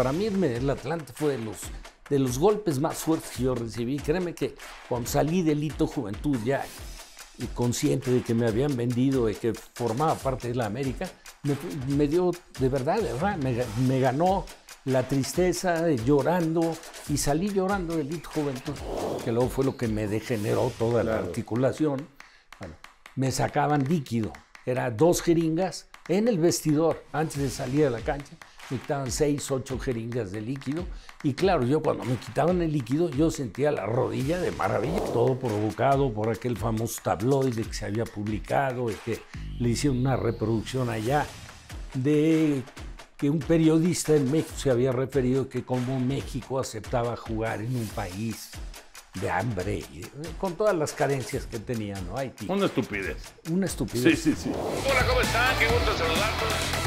para mí el Atlante fue de los, de los golpes más fuertes que yo recibí. Créeme que cuando salí del hito juventud ya y consciente de que me habían vendido, y que formaba parte de la América, me, dio de verdad, verdad me, ganó la tristeza de llorando y salí llorando del hito juventud, que luego fue lo que me degeneró toda la articulación. Bueno, me sacaban líquido, era dos jeringas en el vestidor antes de salir a la cancha me quitaban 6, 8 jeringas de líquido. Y claro, yo cuando me quitaban el líquido, yo sentía la rodilla de maravilla. Todo provocado por aquel famoso tabloide que se había publicado y que le hicieron una reproducción allá de que un periodista en México se había referido que como México aceptaba jugar en un país de hambre, con todas las carencias que tenía, ¿no? Una estupidez. Una estupidez. Sí, sí, sí. Hola, ¿cómo están? Qué gusto saludarlos.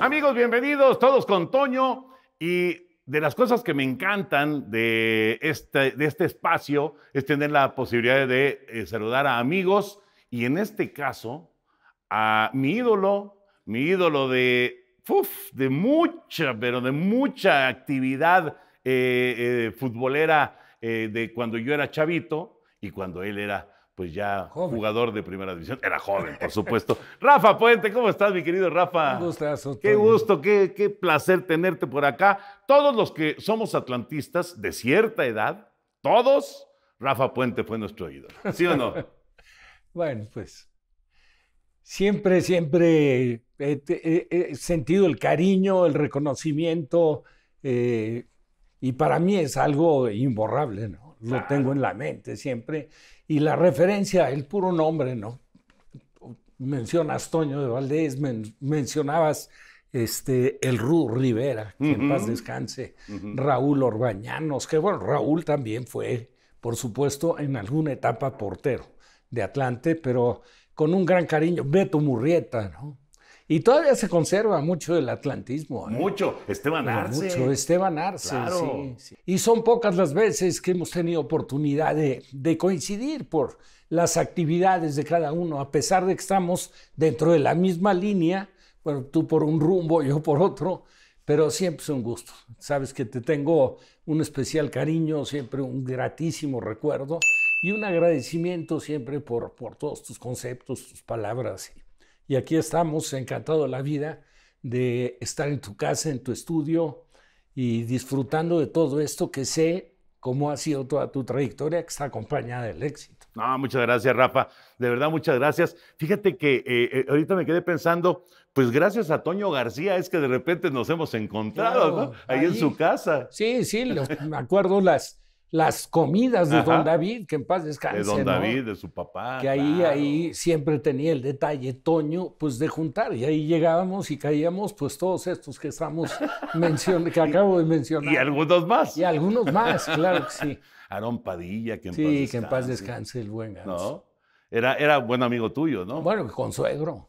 Amigos, bienvenidos todos con Toño. Y de las cosas que me encantan de este, de este espacio es tener la posibilidad de eh, saludar a amigos y en este caso a mi ídolo, mi ídolo de, de mucha, pero de mucha actividad eh, eh, futbolera eh, de cuando yo era chavito y cuando él era pues ya jugador de primera división. Era joven, por supuesto. Rafa Puente, ¿cómo estás, mi querido Rafa? Qué gusto, qué, placer tenerte por acá. Todos los que somos atlantistas de cierta edad, todos, Rafa Puente fue nuestro ídolo. ¿Sí o no? bueno, pues siempre, siempre he, sentido el cariño, el reconocimiento y para mí es algo imborrable, ¿no? Lo tengo en la mente siempre. Y la referencia, el puro nombre, ¿no? Mencionas Toño de Valdés, mencionabas este, el Ru Rivera, que en paz descanse, Raúl Orbañanos, que bueno, Raúl también fue, por supuesto, en alguna etapa portero de Atlante, pero con un gran cariño, Beto Murrieta, ¿no? Y todavía se conserva mucho del atlantismo. ¿eh? Mucho, Esteban Arce. mucho, Esteban Arce, claro. sí, Y son pocas las veces que hemos tenido oportunidad de, coincidir por las actividades de cada uno, a pesar de que estamos dentro de la misma línea, bueno, tú por un rumbo, yo por otro, pero siempre es un gusto. Sabes que te tengo un especial cariño, siempre un gratísimo recuerdo y un agradecimiento siempre por, por todos tus conceptos, tus palabras y aquí estamos, encantado de la vida, de estar en tu casa, en tu estudio y disfrutando de todo esto que sé cómo ha sido toda tu trayectoria que está acompañada del éxito. No, muchas gracias, Rafa. De verdad, muchas gracias. Fíjate que eh, eh, ahorita me quedé pensando, pues gracias a Toño García es que de repente nos hemos encontrado, ¿no? Ahí, en su casa. Sí, sí, me acuerdo las, las comidas de don David, que en paz descanse. De don David, de su papá. Que ahí, ahí siempre tenía el detalle, Toño, pues de juntar. Y ahí llegábamos y caíamos, pues todos estos que estamos que acabo de mencionar. Y algunos más. Y algunos más, claro que sí. Aarón Padilla, que en paz descanse. Sí, que en paz descanse el buen ¿No? Era, era buen amigo tuyo, ¿no? Bueno, con suegro.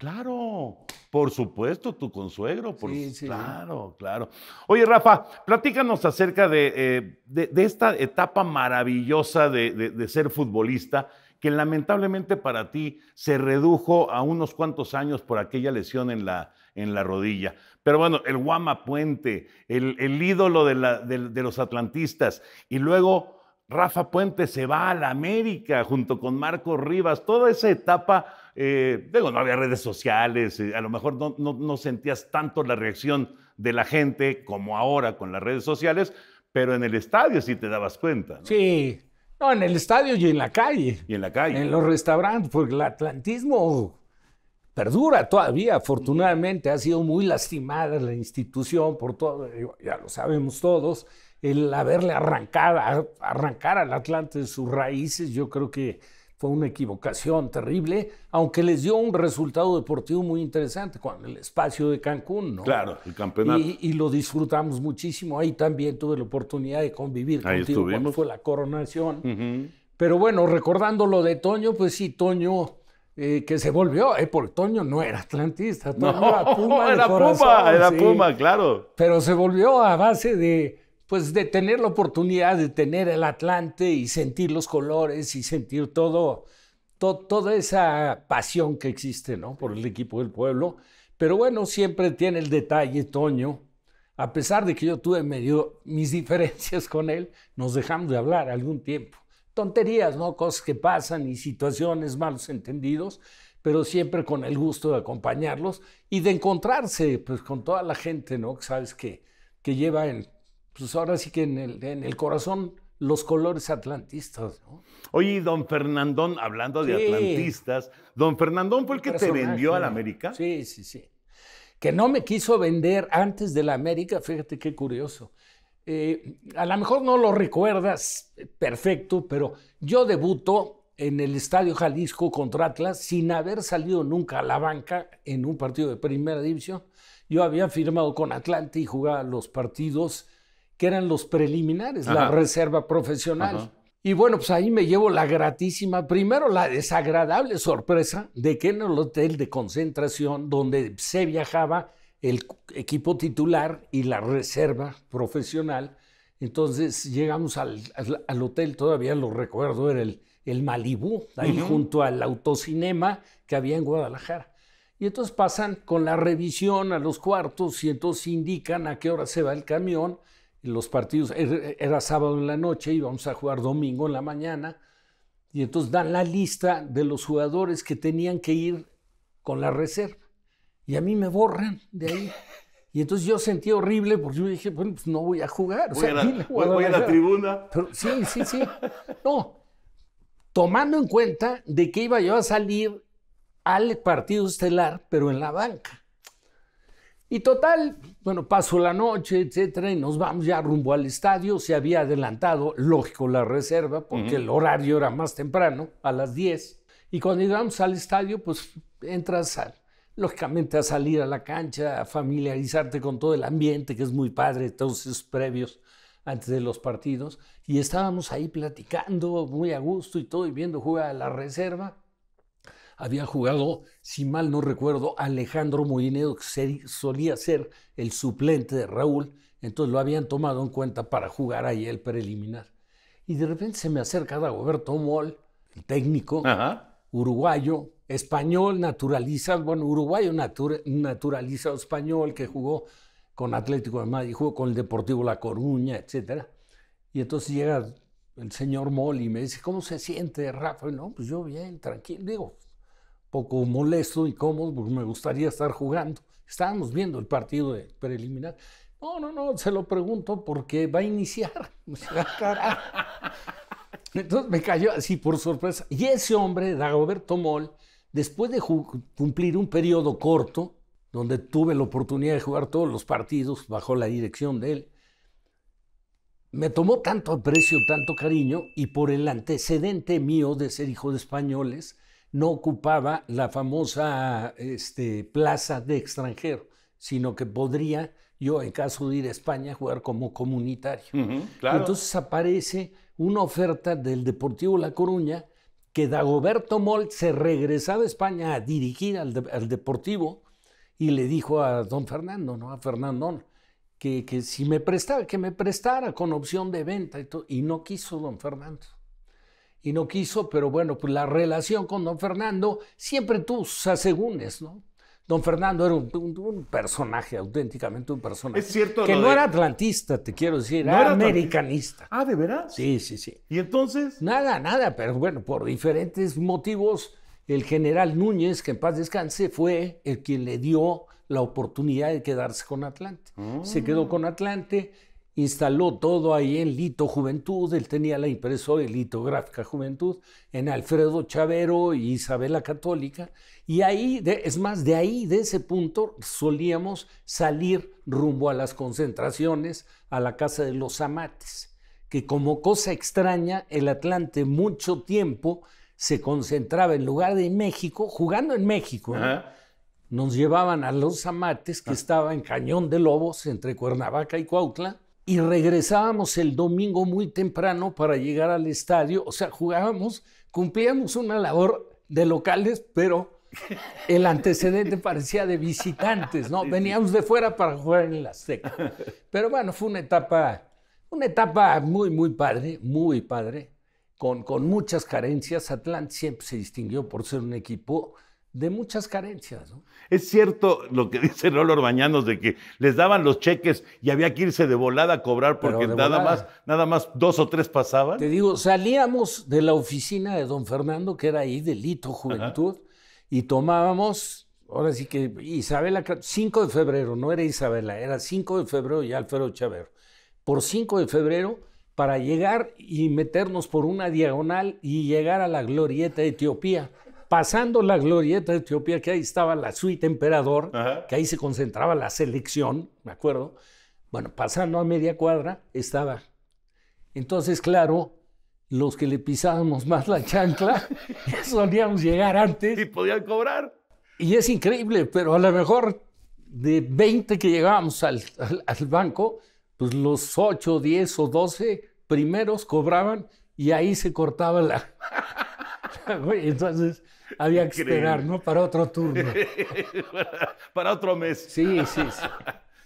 Claro, por supuesto, tu consuegro, por sí, claro, claro. Oye, Rafa, platícanos acerca de, eh, esta etapa maravillosa de, ser futbolista, que lamentablemente para ti se redujo a unos cuantos años por aquella lesión en la, en la rodilla. Pero bueno, el Guama Puente, el, ídolo de, la, de los atlantistas, y luego Rafa Puente se va a la América junto con Marco Rivas, toda esa etapa eh, digo, no había redes sociales, eh, a lo mejor no, no, no, sentías tanto la reacción de la gente como ahora con las redes sociales, pero en el estadio sí te dabas cuenta. Sí, no, en el estadio y en la calle. Y en la calle. En los restaurantes, porque el atlantismo perdura todavía, afortunadamente, ha sido muy lastimada la institución por todo, ya lo sabemos todos, el haberle arrancado, arrancar al Atlante de sus raíces, yo creo que fue una equivocación terrible, aunque les dio un resultado deportivo muy interesante con el espacio de Cancún, ¿no? Claro, el campeonato. Y, lo disfrutamos muchísimo. Ahí también tuve la oportunidad de convivir contigo cuando fue la coronación. Pero bueno, recordando lo de Toño, pues sí, Toño eh, que se volvió, eh, porque Toño no era atlantista, Toño no, era Puma. Era Puma, era Puma, claro. Pero se volvió a base de pues de tener la oportunidad de tener el Atlante y sentir los colores y sentir todo, toda esa pasión que existe ¿no? por el equipo del pueblo. Pero bueno, siempre tiene el detalle, Toño. A pesar de que yo tuve medio mis diferencias con él, nos dejamos de hablar algún tiempo. Tonterías, ¿no? Cosas que pasan y situaciones, malos entendidos, pero siempre con el gusto de acompañarlos y de encontrarse pues, con toda la gente, ¿no? Que sabes que, que lleva el... Pues, ahora sí que en el, corazón los colores atlantistas. Oye, don Fernandón, hablando de atlantistas, don Fernandón fue el que te vendió a la América. Sí, sí, sí. Que no me quiso vender antes de la América, fíjate qué curioso. Eh, a lo mejor no lo recuerdas perfecto, pero yo debuto en el Estadio Jalisco contra Atlas sin haber salido nunca a la banca en un partido de primera división. Yo había firmado con Atlante y jugaba los partidos que eran los preliminares, la reserva profesional. Y bueno, pues ahí me llevo la gratísima, primero la desagradable sorpresa de que en el hotel de concentración donde se viajaba el equipo titular y la reserva profesional, entonces llegamos al, al, hotel, todavía lo recuerdo, era el, el Malibú, ahí junto al autocinema que había en Guadalajara. Y entonces pasan con la revisión a los cuartos y entonces indican a qué hora se va el camión los partidos, er, era sábado en la noche, íbamos a jugar domingo en la mañana, y entonces dan la lista de los jugadores que tenían que ir con la reserva. Y a mí me borran de ahí. Y entonces yo sentí horrible porque yo dije, bueno, pues no voy a jugar. O sea, voy, a la, tribuna. sí, sí, sí. No, tomando en cuenta de que iba yo a salir al partido estelar, pero en la banca. Y total, bueno, pasó la noche, etcétera, y nos vamos ya rumbo al estadio. Se había adelantado, lógico, la reserva, porque el horario era más temprano, a las 10. Y cuando llegamos al estadio, pues entras lógicamente a salir a la cancha, a familiarizarte con todo el ambiente, que es muy padre, todos esos previos antes de los partidos. Y estábamos ahí platicando muy a gusto y todo, y viendo jugar a la reserva había jugado, si mal no recuerdo, Alejandro Molinedo, que solía ser el suplente de Raúl, entonces lo habían tomado en cuenta para jugar ahí el preliminar. Y de repente se me acerca Dagoberto Mol, técnico, uruguayo, español naturalizado, bueno, uruguayo naturalizado español que jugó con Atlético de Madrid, jugó con el Deportivo La Coruña, etc. Y entonces llega el señor Moll y me dice, ¿cómo se siente, Rafa? Y no, pues yo bien, tranquilo. Digo, poco molesto, y porque me gustaría estar jugando. Estábamos viendo el partido de preliminar. No, no, no, se lo pregunto porque va a iniciar. Entonces me cayó así por sorpresa. Y ese hombre, Dagoberto Moll, después de cumplir un periodo corto, donde tuve la oportunidad de jugar todos los partidos bajo la dirección de él, me tomó tanto aprecio, tanto cariño, y por el antecedente mío de ser hijo de españoles, no ocupaba la famosa este, plaza de extranjero, sino que podría yo, en caso de ir a España, jugar como comunitario. Entonces aparece una oferta del Deportivo La Coruña que Dagoberto Moll se regresaba a España a dirigir al, Deportivo y le dijo a don Fernando, ¿no? A Fernando, que, si me prestaba, que me prestara con opción de venta todo, y no quiso don Fernando y no quiso, pero bueno, pues la relación con don Fernando siempre tú se ¿no? Don Fernando era un, personaje, auténticamente un personaje. Es cierto. Que no era atlantista, te quiero decir, era americanista. Ah, ¿de verdad Sí, sí, sí. ¿Y entonces? Nada, nada, pero bueno, por diferentes motivos, el general Núñez, que en paz descanse, fue el quien le dio la oportunidad de quedarse con Atlante. Se quedó con ah. Atlante instaló todo ahí en Lito Juventud, él tenía la impresora Lito litográfica Juventud, en Alfredo Chavero y Isabela Católica, y ahí, es más, de ahí, de ese punto, solíamos salir rumbo a las concentraciones, a la casa de los amates, que como cosa extraña, el Atlante mucho tiempo se concentraba en lugar de México, jugando en México. Nos llevaban a los amates que ah. estaba en Cañón de Lobos, entre Cuernavaca y Cuautla, y regresábamos el domingo muy temprano para llegar al estadio. O sea, jugábamos, cumplíamos una labor de locales, pero el antecedente parecía de visitantes, ¿no? Veníamos de fuera para jugar en el Azteca. Pero bueno, fue una etapa, una etapa muy, muy padre, muy padre, con, con muchas carencias. Atlanta siempre se distinguió por ser un equipo de muchas carencias. ¿no? Es cierto lo que dice Lolo Bañanos de que les daban los cheques y había que irse de volada a cobrar porque nada más, nada más dos o tres pasaban. Te digo, salíamos de la oficina de don Fernando, que era ahí delito juventud, y tomábamos, ahora sí que Isabela, 5 de febrero, no era Isabela, era 5 de febrero y Alfredo Chavero. Por 5 de febrero para llegar y meternos por una diagonal y llegar a la glorieta de Etiopía pasando la glorieta de Etiopía, que ahí estaba la suite emperador, que ahí se concentraba la selección, me acuerdo. Bueno, pasando a media cuadra estaba. Entonces, claro, los que le pisábamos más la chancla, solíamos llegar antes. Y podían cobrar. Y es increíble, pero a lo mejor de 20 que llegábamos al, al, al banco, pues los 8, 10 o 12 primeros cobraban y ahí se cortaba la... Entonces, había que esperar, ¿no? Para otro turno. para, otro mes. Sí, sí, sí.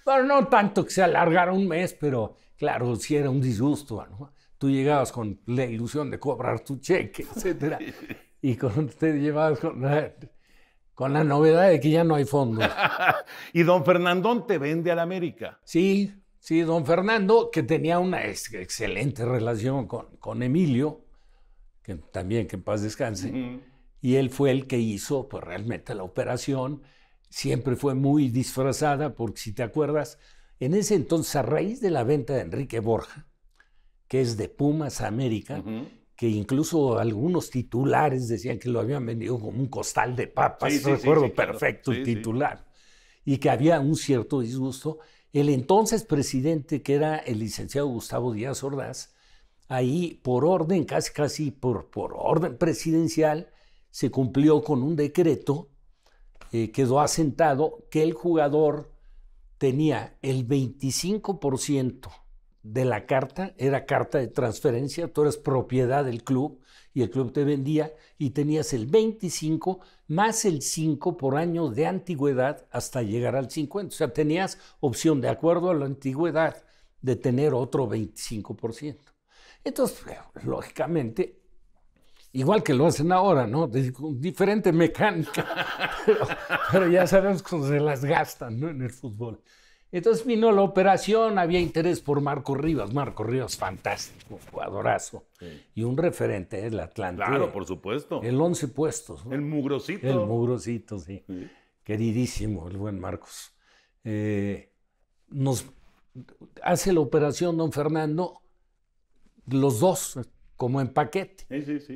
Bueno, no tanto que se alargara un mes, pero claro, si era un disgusto, ¿no? Tú llegabas con la ilusión de cobrar tu cheque, etcétera. Y con, te llevabas con la, novedad de que ya no hay fondos. y don Fernandón te vende a la América. Sí, sí, don Fernando, que tenía una excelente relación con, con Emilio, que también que en paz descanse y él fue el que hizo pues, realmente la operación. Siempre fue muy disfrazada, porque si te acuerdas, en ese entonces, a raíz de la venta de Enrique Borja, que es de Pumas América, que incluso algunos titulares decían que lo habían vendido como un costal de papas, sí, recuerdo perfecto el titular, y que había un cierto disgusto. El entonces presidente, que era el licenciado Gustavo Díaz Ordaz, ahí por orden, casi casi por, por orden presidencial, se cumplió con un decreto, eh, quedó asentado que el jugador tenía el 25% de la carta, era carta de transferencia, tú eras propiedad del club y el club te vendía y tenías el 25 más el 5 por año de antigüedad hasta llegar al 50. O sea, tenías opción de acuerdo a la antigüedad de tener otro 25%. Entonces, pues, lógicamente, igual que lo hacen ahora, ¿no? con diferente mecánica, pero, ya sabemos cómo se las gastan ¿no? en el fútbol. Entonces vino la operación, había interés por Marco Rivas, Marco Rivas fantástico, jugadorazo, y un referente ¿eh? el Atlántico. Claro, por supuesto. El 11 puestos. El mugrosito. El mugrosito, sí. Queridísimo, el buen Marcos. Eh, nos hace la operación don Fernando, los dos, como en paquete.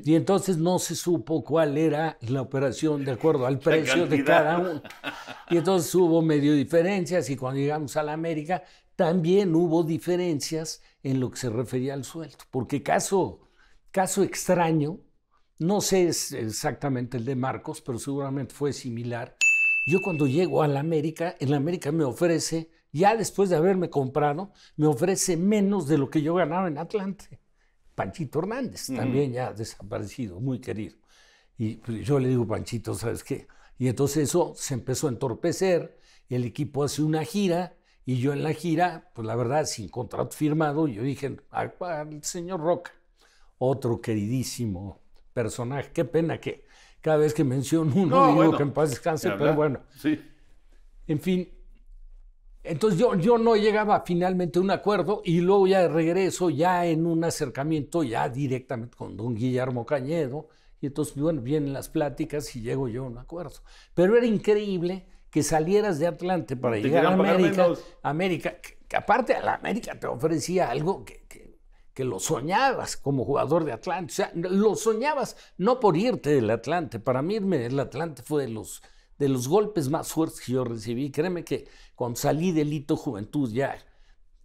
Y entonces no se supo cuál era la operación de acuerdo al precio de cada uno. Y entonces hubo medio diferencias y cuando llegamos a la América también hubo diferencias en lo que se refería al sueldo. Porque caso, caso extraño, no sé exactamente el de Marcos, pero seguramente fue similar. Yo cuando llego a la América, en la América me ofrece, ya después de haberme comprado, me ofrece menos de lo que yo ganaba en Atlante. Panchito Hernández, también ya desaparecido, muy querido. Y pues, yo le digo, Panchito, ¿sabes qué? Y entonces eso se empezó a entorpecer, el equipo hace una gira y yo en la gira, pues la verdad, sin contrato firmado, yo dije, al señor Roca, otro queridísimo personaje, qué pena que cada vez que menciono uno digo que en paz descanse, pero bueno. Sí. En fin, entonces yo, yo no llegaba finalmente a un acuerdo y luego ya regreso ya en un acercamiento ya directamente con don Guillermo Cañedo y entonces bueno, vienen las pláticas y llego yo a un acuerdo. Pero era increíble que salieras de Atlante para llegar a América, América que, aparte a la América te ofrecía algo que, que lo soñabas como jugador de Atlante. O sea, lo soñabas no por irte del Atlante. Para mí irme del Atlante fue de los, de los golpes más fuertes que yo recibí. Créeme que cuando salí del hito juventud ya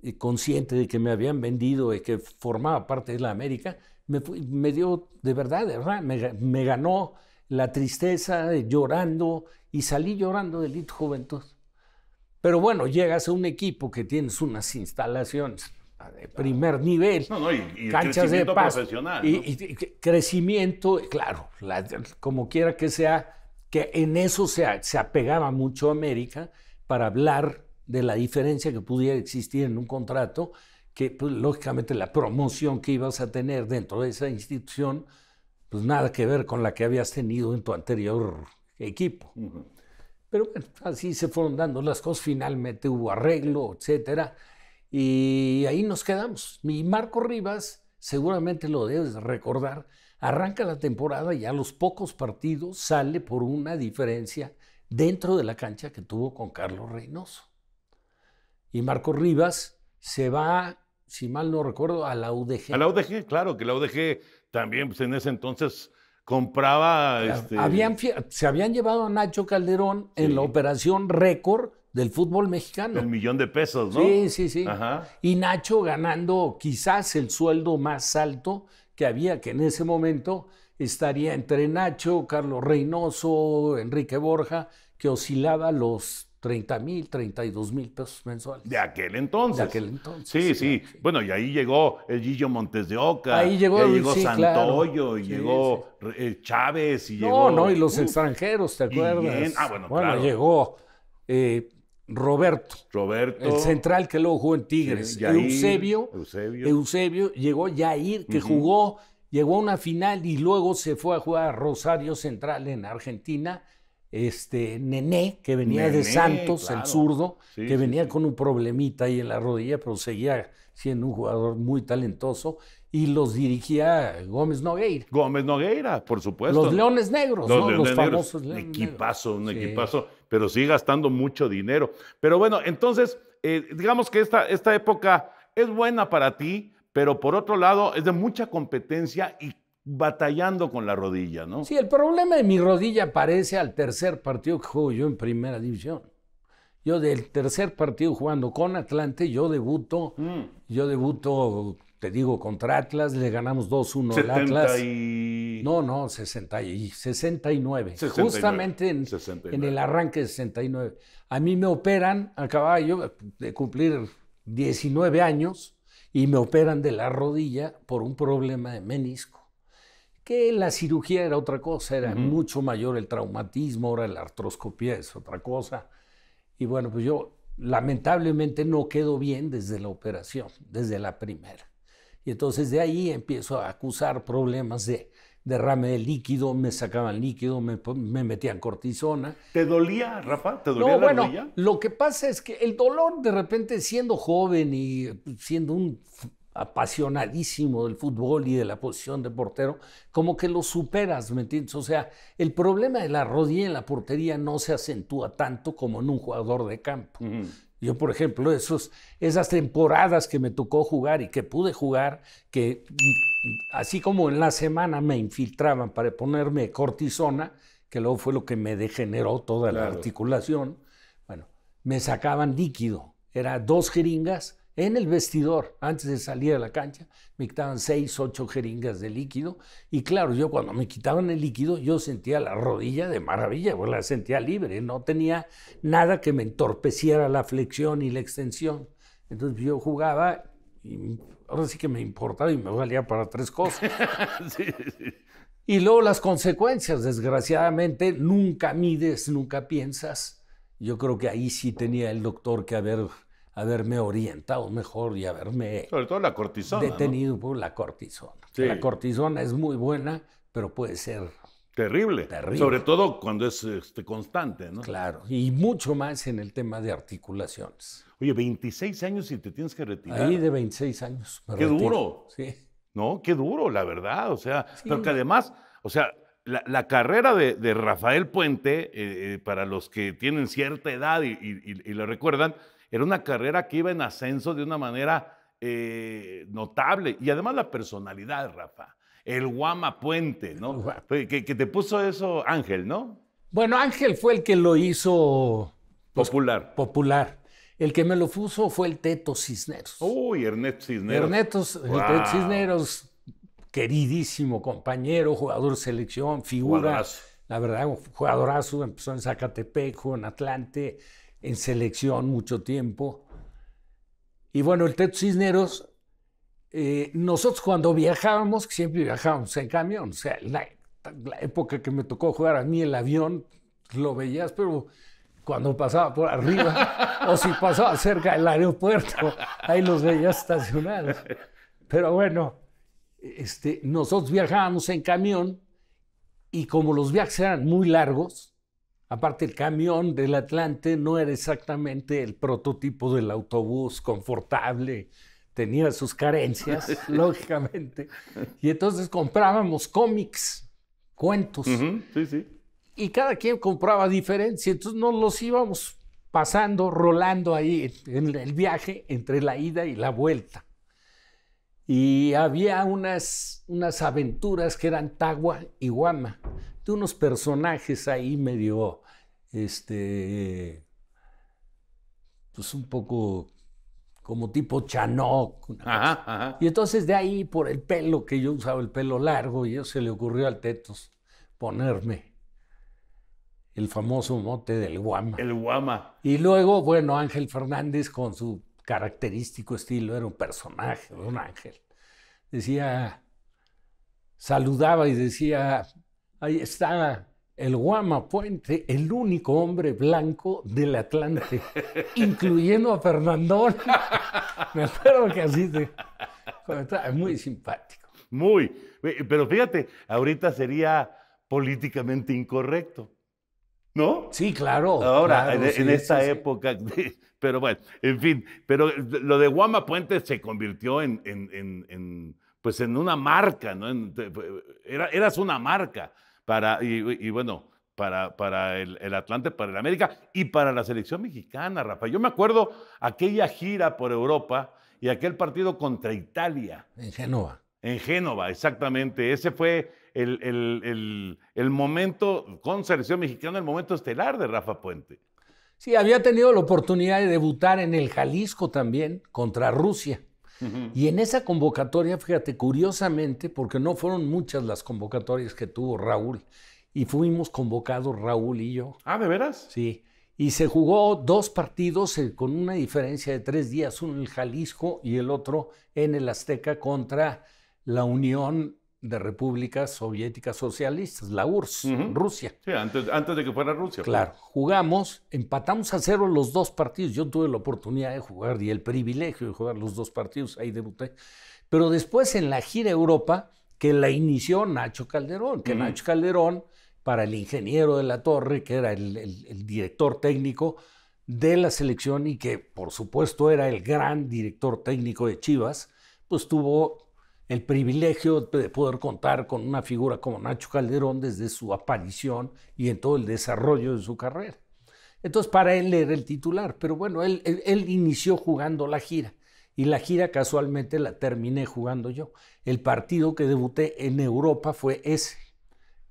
eh, consciente de que me habían vendido y que formaba parte de la América, me, dio de verdad, de verdad me, ganó la tristeza llorando y salí llorando del hito juventud. Pero bueno, llegas a un equipo que tienes unas instalaciones de primer nivel, y, canchas crecimiento de profesional, y, crecimiento, claro, como quiera que sea, que en eso se, se apegaba mucho a América para hablar de la diferencia que pudiera existir en un contrato, que pues, lógicamente la promoción que ibas a tener dentro de esa institución, pues nada que ver con la que habías tenido en tu anterior equipo. Pero bueno, así se fueron dando las cosas, finalmente hubo arreglo, etc. y ahí nos quedamos. Mi Marco Rivas, seguramente lo debes recordar, arranca la temporada y a los pocos partidos sale por una diferencia dentro de la cancha que tuvo con Carlos Reynoso. Y Marco Rivas se va, si mal no recuerdo, a la UDG. A la UDG, claro, que la UDG también pues, en ese entonces compraba... Este, se habían llevado a Nacho Calderón en la operación récord del fútbol mexicano. El millón de pesos, ¿no? Sí, sí, sí. Y Nacho ganando quizás el sueldo más alto que había, que en ese momento estaría entre Nacho, Carlos Reynoso, Enrique Borja, que oscilaba los 30 mil, 32 mil pesos mensuales. De aquel entonces. De aquel entonces. Sí, sí. Bueno, y ahí llegó el Gillo Montes de Oca. Ahí llegó, y llegó Santoyo, y llegó eh, Chávez, y no, llegó. No, no, y los uh, extranjeros, ¿te acuerdas? ah, bueno, bueno llegó eh, Roberto. Roberto. El central que luego jugó en Tigres. Eusebio, Eusebio. Eusebio. Llegó Yair, que jugó llegó a una final y luego se fue a jugar a Rosario Central en Argentina. Este Nené, que venía de Santos, el zurdo, que venía con un problemita ahí en la rodilla, pero seguía siendo un jugador muy talentoso y los dirigía Gómez Nogueira. Gómez Nogueira, por supuesto. Los Leones Negros, los, famosos Leones Negros. Un equipazo, un equipazo, pero sí gastando mucho dinero. Pero bueno, entonces, eh, digamos que esta, esta época es buena para ti, pero por otro lado es de mucha competencia y batallando con la rodilla, ¿no? Sí, el problema de mi rodilla parece al tercer partido que juego yo en primera división. Yo del tercer partido jugando con Atlante, yo debuto, mm. yo debuto, te digo, contra Atlas, le ganamos 2-1 al Atlas. Y... No, no, 60 y 69. Justamente en, en el arranque de 69. A mí me operan, acababa yo de cumplir 19 años, y me operan de la rodilla por un problema de menisco. Que la cirugía era otra cosa, era mucho mayor el traumatismo, ahora la artroscopía es otra cosa. Y bueno, pues yo lamentablemente no quedo bien desde la operación, desde la primera. Y entonces de ahí empiezo a acusar problemas de derrame de líquido, me sacaban líquido, me, me metían cortisona. ¿Te dolía, Rafa? ¿Te dolía no, la bueno, rodilla? Lo que pasa es que el dolor, de repente, siendo joven y pues, siendo un apasionadísimo del fútbol y de la posición de portero, como que lo superas, ¿me entiendes? O sea, el problema de la rodilla en la portería no se acentúa tanto como en un jugador de campo. Yo, por ejemplo, esos, esas temporadas que me tocó jugar y que pude jugar, que así como en la semana me infiltraban para ponerme cortisona, que luego fue lo que me degeneró toda la articulación, bueno, me sacaban líquido. Era dos jeringas en el vestidor, antes de salir a la cancha, me quitaban seis, ocho jeringas de líquido. Y claro, yo cuando me quitaban el líquido, yo sentía la rodilla de maravilla, pues la sentía libre, no tenía nada que me entorpeciera la flexión y la extensión. Entonces yo jugaba y ahora sí que me importaba y me valía para tres cosas. Y luego las consecuencias, desgraciadamente, nunca mides, nunca piensas. Yo creo que ahí sí tenía el doctor que haber, haberme orientado mejor y haberme... Sobre todo la cortisona. Detenido por la cortisona. La cortisona es muy buena, pero puede ser... Terrible. terrible. Sobre todo cuando es este, constante, ¿no? Claro, y mucho más en el tema de articulaciones. Oye, 26 años y te tienes que retirar. Ahí de 26 años. Qué duro. Sí. No, qué duro, la verdad. O sea, porque además, o sea, la, carrera de, Rafael Puente, eh, eh, para los que tienen cierta edad y, y, lo recuerdan, era una carrera que iba en ascenso de una manera eh, notable. Y además la personalidad, Rafa. El Guama Puente, ¿no? Que, que te puso eso Ángel, ¿no? Bueno, Ángel fue el que lo hizo pues, popular. Popular. El que me lo puso fue el Teto Cisneros. Uy, Ernesto Cisneros. Ernesto Teto Cisneros, queridísimo compañero, jugador selección, figura. Jugadorazo. La verdad, jugadorazo, empezó en Zacatepec, jugó en Atlante, en selección mucho tiempo. Y bueno, el Teto Cisneros, eh, nosotros cuando viajábamos, siempre viajábamos en camión, o sea, la época que me tocó jugar a mí el avión, lo veías, pero cuando pasaba por arriba o si pasaba cerca del aeropuerto, ahí los veía estacionados. Pero bueno, este, nosotros viajábamos en camión y como los viajes eran muy largos, aparte el camión del Atlante no era exactamente el prototipo del autobús confortable, tenía sus carencias, lógicamente. Y entonces comprábamos cómics, cuentos. sí, sí y cada quien compraba diferente, entonces nos los íbamos pasando, rolando ahí en el viaje entre la ida y la vuelta. Y había unas, unas aventuras que eran Tagua y Guama, de unos personajes ahí medio, este, pues un poco como tipo Chanoc. Y entonces de ahí, por el pelo, que yo usaba el pelo largo, y eso se le ocurrió al Tetos ponerme el famoso mote del Guama. El Guama. Y luego, bueno, Ángel Fernández con su característico estilo, era un personaje, un ángel. Decía, saludaba y decía, ahí está el Guama Puente, el único hombre blanco del Atlante, incluyendo a Fernandón. Me acuerdo que así se muy simpático. Muy, pero fíjate, ahorita sería políticamente incorrecto. ¿No? Sí, claro. Ahora, en, esta época, pero bueno, en fin, pero lo de Guama se convirtió en, pues en una marca, ¿no? Era, eras una marca para, y, bueno, para, el, el, Atlante, para el América y para la selección mexicana, Rafa. Yo me acuerdo aquella gira por Europa y aquel partido contra Italia. En Génova. En Génova, exactamente. Ese fue el, momento con selección mexicana, el momento estelar de Rafa Puente. Sí, había tenido la oportunidad de debutar en el Jalisco también contra Rusia. Y en esa convocatoria, fíjate, curiosamente, porque no fueron muchas las convocatorias que tuvo Raúl, y fuimos convocados Raúl y yo. Ah, ¿de veras? Sí. Y se jugó dos partidos eh, con una diferencia de tres días, uno en el Jalisco y el otro en el Azteca contra la Unión de repúblicas soviéticas socialistas, la URSS, Rusia. Sí, antes, de que fuera Rusia. Pues. Claro, jugamos, empatamos a cero los dos partidos. Yo tuve la oportunidad de jugar y el privilegio de jugar los dos partidos, ahí debuté. Pero después en la gira Europa, que la inició Nacho Calderón, que Nacho Calderón, para el ingeniero de la torre, que era el director técnico de la selección y que por supuesto era el gran director técnico de Chivas, pues tuvo el privilegio de poder contar con una figura como Nacho Calderón desde su aparición y en todo el desarrollo de su carrera. Entonces, para él era el titular, pero bueno, él, inició jugando la gira y la gira casualmente la terminé jugando yo. El partido que debuté en Europa fue ese,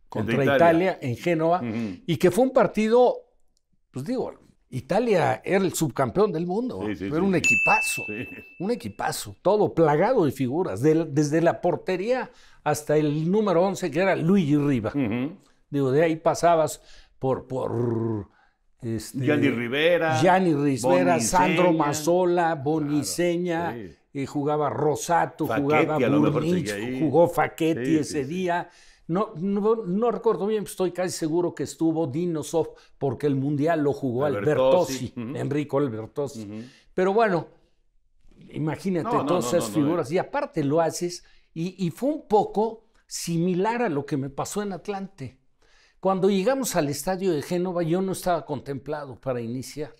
contra Italia. en Génova, y que fue un partido, pues digo, Italia era el subcampeón del mundo. era un equipazo. Un equipazo. Todo plagado de figuras. desde la portería hasta el número 11, que era Luigi Riva. Digo, de ahí pasabas por. por este, Gianni Rivera. Gianni Rivera, Sandro Mazzola, Boniseña. y eh, jugaba Rosato, jugaba Burnich, jugó Facchetti ese día. No, recuerdo bien, pues, estoy casi seguro que estuvo Dinosov porque el Mundial lo jugó Albertosi, Enrico Albertosi. Pero bueno, imagínate todas esas figuras eh. y aparte lo haces y, fue un poco similar a lo que me pasó en Atlante. Cuando llegamos al estadio de Génova yo no estaba contemplado para iniciar.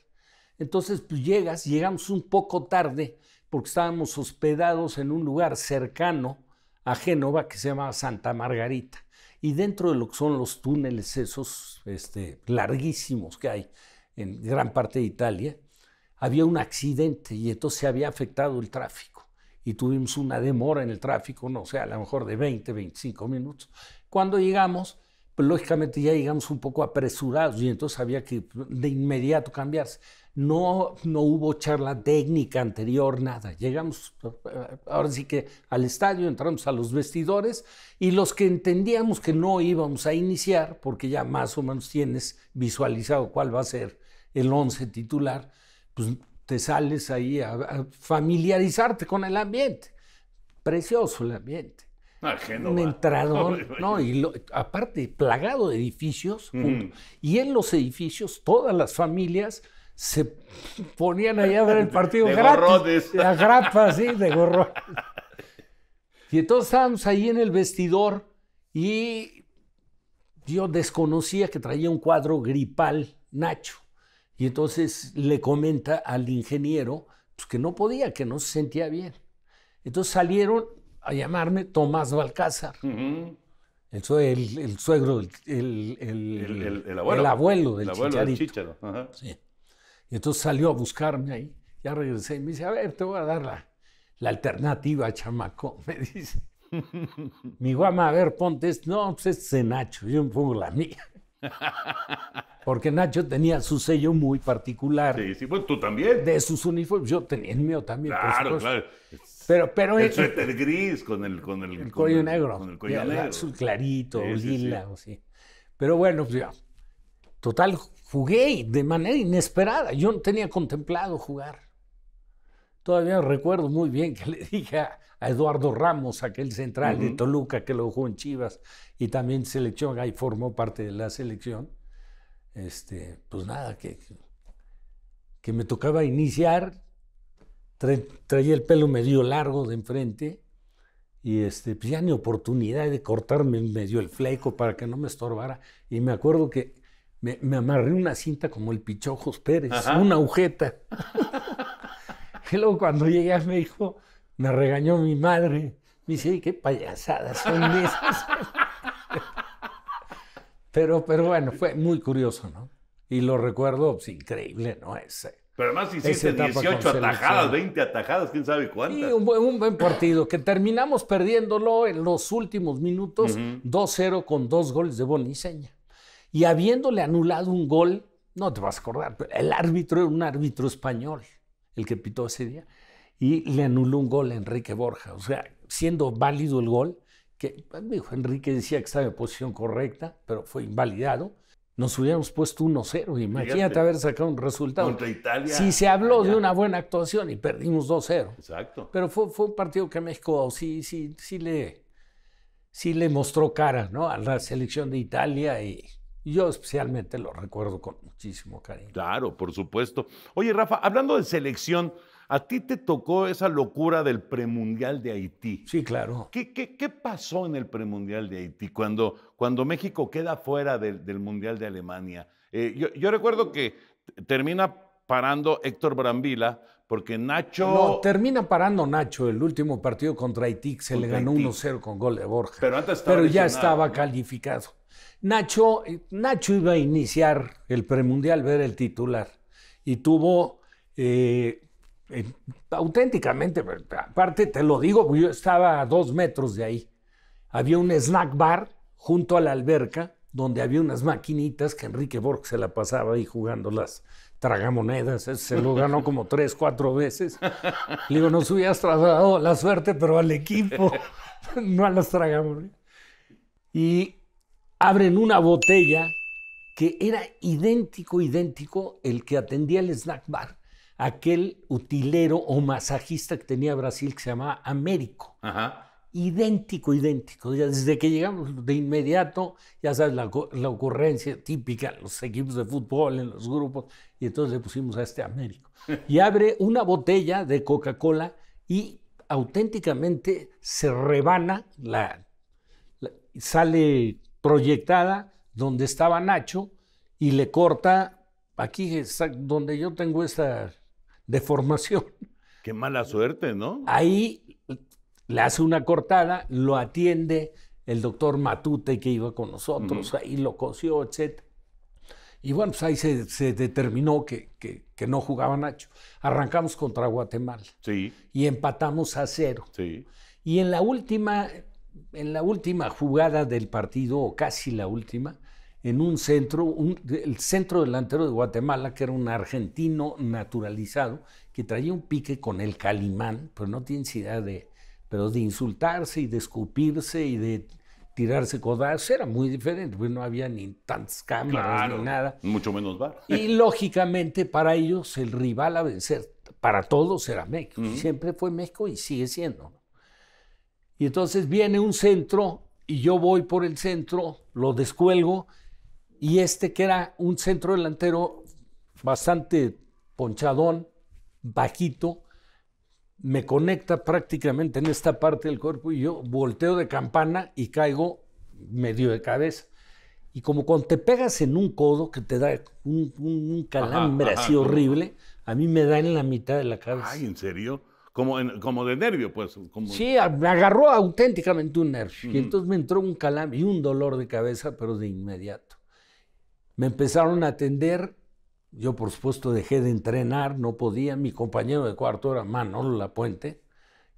Entonces pues llegas, llegamos un poco tarde porque estábamos hospedados en un lugar cercano a Génova que se llama Santa Margarita. Y dentro de lo que son los túneles esos este, larguísimos que hay en gran parte de Italia, había un accidente y entonces se había afectado el tráfico. Y tuvimos una demora en el tráfico, no sé, a lo mejor de 20, 25 minutos. Cuando llegamos, pues lógicamente ya llegamos un poco apresurados y entonces había que de inmediato cambiarse no, no hubo charla técnica anterior, nada. Llegamos, eh, ahora sí que al estadio, entramos a los vestidores y los que entendíamos que no íbamos a iniciar, porque ya más o menos tienes visualizado cuál va a ser el once titular, pues te sales ahí a, familiarizarte con el ambiente. Precioso el ambiente. un entrador, no, y aparte plagado de edificios, y en los edificios todas las familias se ponían allá a ver el partido de, de gratis. La sí, de gorro. Y entonces estábamos ahí en el vestidor y yo desconocía que traía un cuadro gripal Nacho. Y entonces le comenta al ingeniero pues, que no podía, que no se sentía bien. Entonces salieron a llamarme Tomás Balcázar. eso es El, suegro, el, el abuelo, abuelo, del abuelo chicharito. Del Sí. Y entonces salió a buscarme ahí. Ya regresé y me dice, a ver, te voy a dar la, alternativa, chamacón. Me dice, mi guama, a ver, ponte esto. No, pues este es de Nacho, yo me pongo la mía. Porque Nacho tenía su sello muy particular. Sí, sí, pues tú también. De sus uniformes, yo tenía el mío también. Claro, claro. Pero, pero el gris con el, con el, el cuello negro. Con el cuello negro. Azul clarito, lila, O sí. Pero bueno, pues ya. Total, Jugué de manera inesperada. Yo no tenía contemplado jugar. Todavía recuerdo muy bien que le dije a, Eduardo Ramos, aquel central de Toluca que lo jugó en Chivas y también selección, y formó parte de la selección. Este, pues nada, que, me tocaba iniciar, traía el pelo medio largo de enfrente y este, pues ya ni oportunidad de cortarme medio el fleco para que no me estorbara. Y me acuerdo que me, amarré una cinta como el Pichojos Pérez, una agujeta. y luego cuando llegué a hijo, me regañó mi madre. Me dice, qué payasadas son esas. pero, pero bueno, fue muy curioso, ¿no? Y lo recuerdo, pues, increíble, ¿no? Ese, pero además hiciste 18 atajadas, 20 atajadas, quién sabe cuántas. Y un, buen partido, que terminamos perdiéndolo en los últimos minutos, 2-0 con dos goles de Boniseña y habiéndole anulado un gol, no te vas a acordar, el árbitro era un árbitro español, el que pitó ese día, y le anuló un gol a Enrique Borja. O sea, siendo válido el gol, que dijo, Enrique decía que estaba en posición correcta, pero fue invalidado, nos hubiéramos puesto 1-0. Imagínate haber sacado un resultado. Contra Italia. Sí, se habló de una buena actuación y perdimos 2-0. Exacto. Pero fue, fue un partido que México sí, sí, sí le, sí le mostró cara ¿no? a la selección de Italia y yo especialmente lo recuerdo con muchísimo cariño. Claro, por supuesto. Oye, Rafa, hablando de selección, a ti te tocó esa locura del premundial de Haití. Sí, claro. ¿Qué, pasó en el premundial de Haití cuando, México queda fuera del, mundial de Alemania? Eh, yo, recuerdo que termina parando Héctor Brambila porque Nacho... No, termina parando Nacho el último partido contra Haití, se le ganó 1-0 con gol de Borja. Pero antes estaba Pero ya estaba calificado. Nacho, eh, Nacho iba a iniciar el premundial, ver el titular, y tuvo eh, eh, auténticamente, aparte te lo digo, yo estaba a dos metros de ahí. Había un snack bar junto a la alberca, donde había unas maquinitas que Enrique Borg se la pasaba ahí jugando las tragamonedas, se lo ganó como tres, cuatro veces. Le digo, nos hubieras trasladado la suerte, pero al equipo, no a las tragamonedas. Y abren una botella que era idéntico, idéntico el que atendía el snack bar, aquel utilero o masajista que tenía Brasil que se llamaba Américo. Idéntico, idéntico. desde que llegamos de inmediato, ya sabes, la, ocurrencia típica, los equipos de fútbol en los grupos, y entonces le pusimos a este Américo. Y abre una botella de Coca-Cola y auténticamente se rebana, la sale proyectada donde estaba Nacho y le corta aquí, donde yo tengo esta deformación. Qué mala suerte, ¿no? Ahí le hace una cortada, lo atiende el doctor Matute que iba con nosotros, ahí lo cosió, etc. Y bueno, pues ahí se, determinó que, que, no jugaba Nacho. Arrancamos contra Guatemala. Sí. Y empatamos a cero. Y en la última en la última jugada del partido, o casi la última, en un centro, el centro delantero de Guatemala, que era un argentino naturalizado, que traía un pique con el calimán, pero no tiene idea de, pero de insultarse y de escupirse y de tirarse codazos, era muy diferente, pues no había ni tantas cámaras ni nada. Mucho menos bar. Y lógicamente para ellos el rival a vencer, para todos era México, siempre fue México y sigue siendo. Y entonces viene un centro y yo voy por el centro, lo descuelgo y este que era un centro delantero bastante ponchadón, bajito, me conecta prácticamente en esta parte del cuerpo y yo volteo de campana y caigo medio de cabeza. Y como cuando te pegas en un codo que te da un, calambre así horrible, a mí me da en la mitad de la cabeza. Ay, ¿en serio? como, de nervio, pues. Como... Sí, me agarró auténticamente un nervio. Y entonces me entró un calambre y un dolor de cabeza, pero de inmediato. Me empezaron a atender. Yo, por supuesto, dejé de entrenar, no podía. Mi compañero de cuarto era Manolo Lapuente.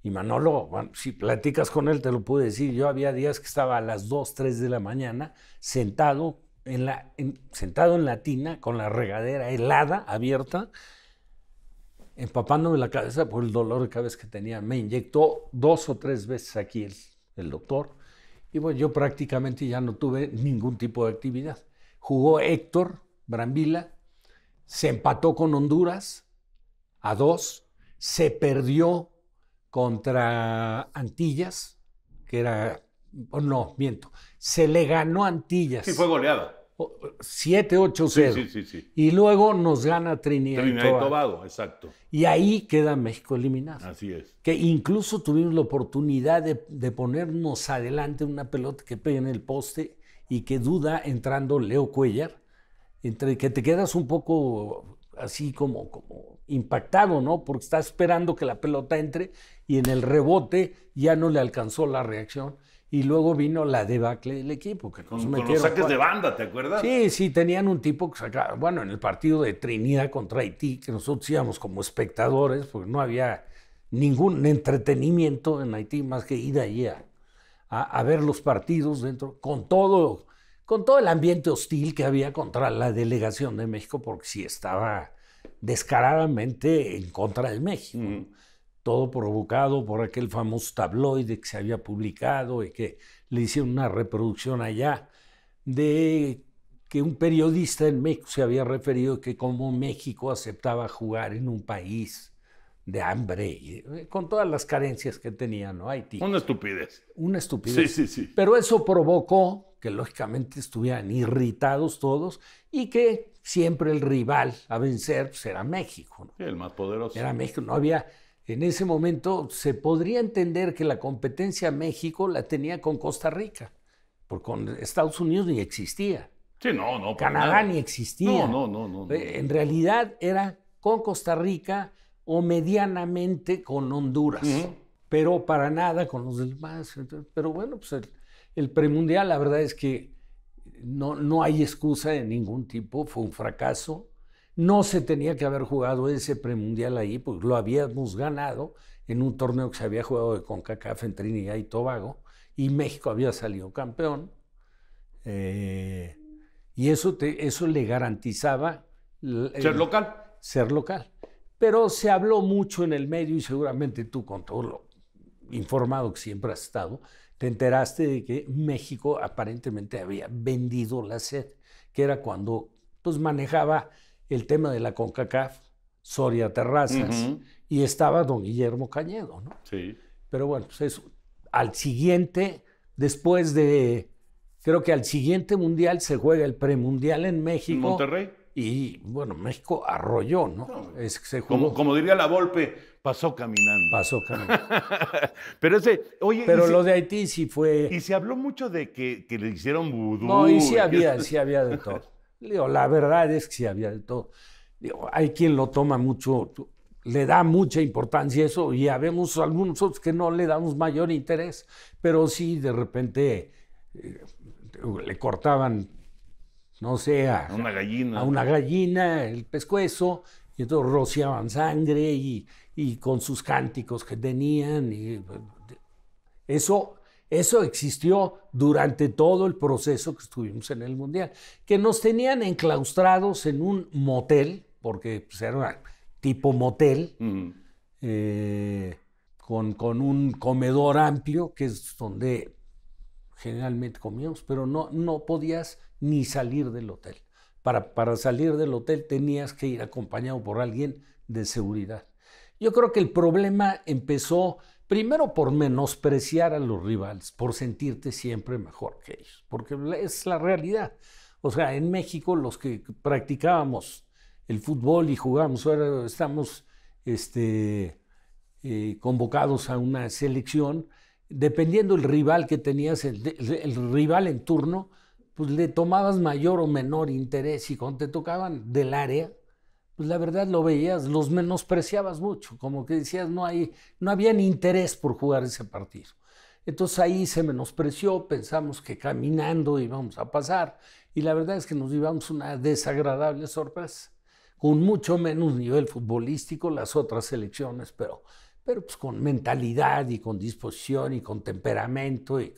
Y Manolo, bueno, si platicas con él, te lo puedo decir. Yo había días que estaba a las 2, 3 de la mañana sentado en la, sentado en la tina con la regadera helada, abierta, empapándome la cabeza por el dolor de cabeza que tenía. Me inyectó dos o tres veces aquí el, doctor. Y bueno, yo prácticamente ya no tuve ningún tipo de actividad. Jugó Héctor Brambila, se empató con Honduras a dos, se perdió contra Antillas, que era, no, miento, se le ganó Antillas. Y fue goleada. 7-8-0. y luego nos gana Trinidad, y, Tobago. exacto. Y ahí queda México eliminado. Así es. Que incluso tuvimos la oportunidad de, ponernos adelante una pelota que pega en el poste y que duda entrando Leo Cuellar, entre que te quedas un poco así como, como impactado, ¿no? Porque estás esperando que la pelota entre y en el rebote ya no le alcanzó la reacción y luego vino la debacle del equipo. Que con, los saques de banda, ¿te acuerdas? Sí, sí, tenían un tipo que sacaba. Bueno, en el partido de Trinidad contra Haití, que nosotros íbamos como espectadores, porque no había ningún entretenimiento en Haití más que ir allí a, ver los partidos dentro, con todo, con todo el ambiente hostil que había contra la delegación de México, porque sí estaba descaradamente en contra de México todo provocado por aquel famoso tabloide que se había publicado y que le hicieron una reproducción allá, de que un periodista en México se había referido que como México aceptaba jugar en un país de hambre, eh, con todas las carencias que tenía ¿no? Haití. Una estupidez. Una estupidez. Sí, sí, sí. Pero eso provocó que lógicamente estuvieran irritados todos y que siempre el rival a vencer será pues, era México. ¿no? El más poderoso. Era México, no había en ese momento se podría entender que la competencia México la tenía con Costa Rica, porque con Estados Unidos ni existía. Sí, no, no. Canadá ni existía. No, no, no, eh, En realidad era con Costa Rica o medianamente con Honduras, pero para nada con los demás. pero bueno, pues el, premundial, la verdad es que no, no hay excusa de ningún tipo, fue un fracaso no se tenía que haber jugado ese premundial ahí, pues lo habíamos ganado en un torneo que se había jugado de CONCACAF en Trinidad y Tobago, y México había salido campeón. Eh, y eso, eso le garantizaba... Eh, ser local. Ser local. Pero se habló mucho en el medio y seguramente tú con todo lo informado que siempre has estado, te enteraste de que México aparentemente había vendido la sed, que era cuando pues manejaba el tema de la CONCACAF, Soria Terrazas, y estaba don Guillermo Cañedo, ¿no? Sí. Pero bueno, pues eso. Al siguiente, después de, creo que al siguiente mundial se juega el premundial en México. ¿En Monterrey? Y bueno, México arrolló, ¿no? Como, diría la Volpe, pasó caminando. Pasó caminando. Pero ese, oye. Pero lo de Haití sí fue. Y se habló mucho de que, le hicieron vudú. No, y sí había, sí había de todo la verdad es que si había de todo. hay quien lo toma mucho, le da mucha importancia eso y habemos algunos otros que no le damos mayor interés, pero sí de repente eh, le cortaban, no sé, a una gallina, una gallina el pescuezo y entonces rociaban sangre y, y con sus cánticos que tenían. Y, eh, eso eso existió durante todo el proceso que estuvimos en el Mundial, que nos tenían enclaustrados en un motel, porque pues, era tipo motel, eh, con, con, un comedor amplio, que es donde generalmente comíamos, pero no, no podías ni salir del hotel. Para, para salir del hotel tenías que ir acompañado por alguien de seguridad. Yo creo que el problema empezó Primero por menospreciar a los rivales, por sentirte siempre mejor que ellos, porque es la realidad. O sea, en México los que practicábamos el fútbol y jugábamos, estamos este, eh, convocados a una selección, dependiendo el rival que tenías, el, el, rival en turno, pues le tomabas mayor o menor interés y cuando te tocaban del área, pues la verdad lo veías, los menospreciabas mucho, como que decías, no, hay, no había ni interés por jugar ese partido. Entonces ahí se menospreció, pensamos que caminando íbamos a pasar y la verdad es que nos llevamos una desagradable sorpresa, con mucho menos nivel futbolístico las otras selecciones, pero, pero pues con mentalidad y con disposición y con temperamento y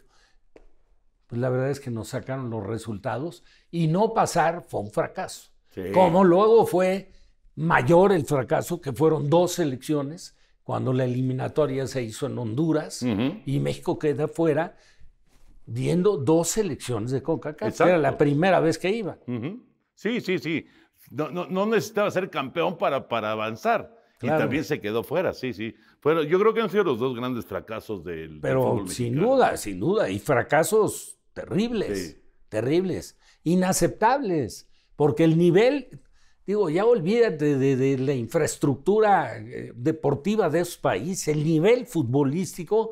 pues la verdad es que nos sacaron los resultados y no pasar fue un fracaso. Como luego fue mayor el fracaso, que fueron dos elecciones, cuando la eliminatoria se hizo en Honduras y México queda fuera, viendo dos elecciones de CONCACAF, era la primera vez que iba. Sí, sí, sí. No, necesitaba ser campeón para, para avanzar. Y también se quedó fuera, sí, sí. Pero yo creo que han sido los dos grandes fracasos del. Pero sin duda, sin duda. Y fracasos terribles, terribles, inaceptables. Porque el nivel, Digo, ya olvídate de, la infraestructura eh, deportiva de esos países, el nivel futbolístico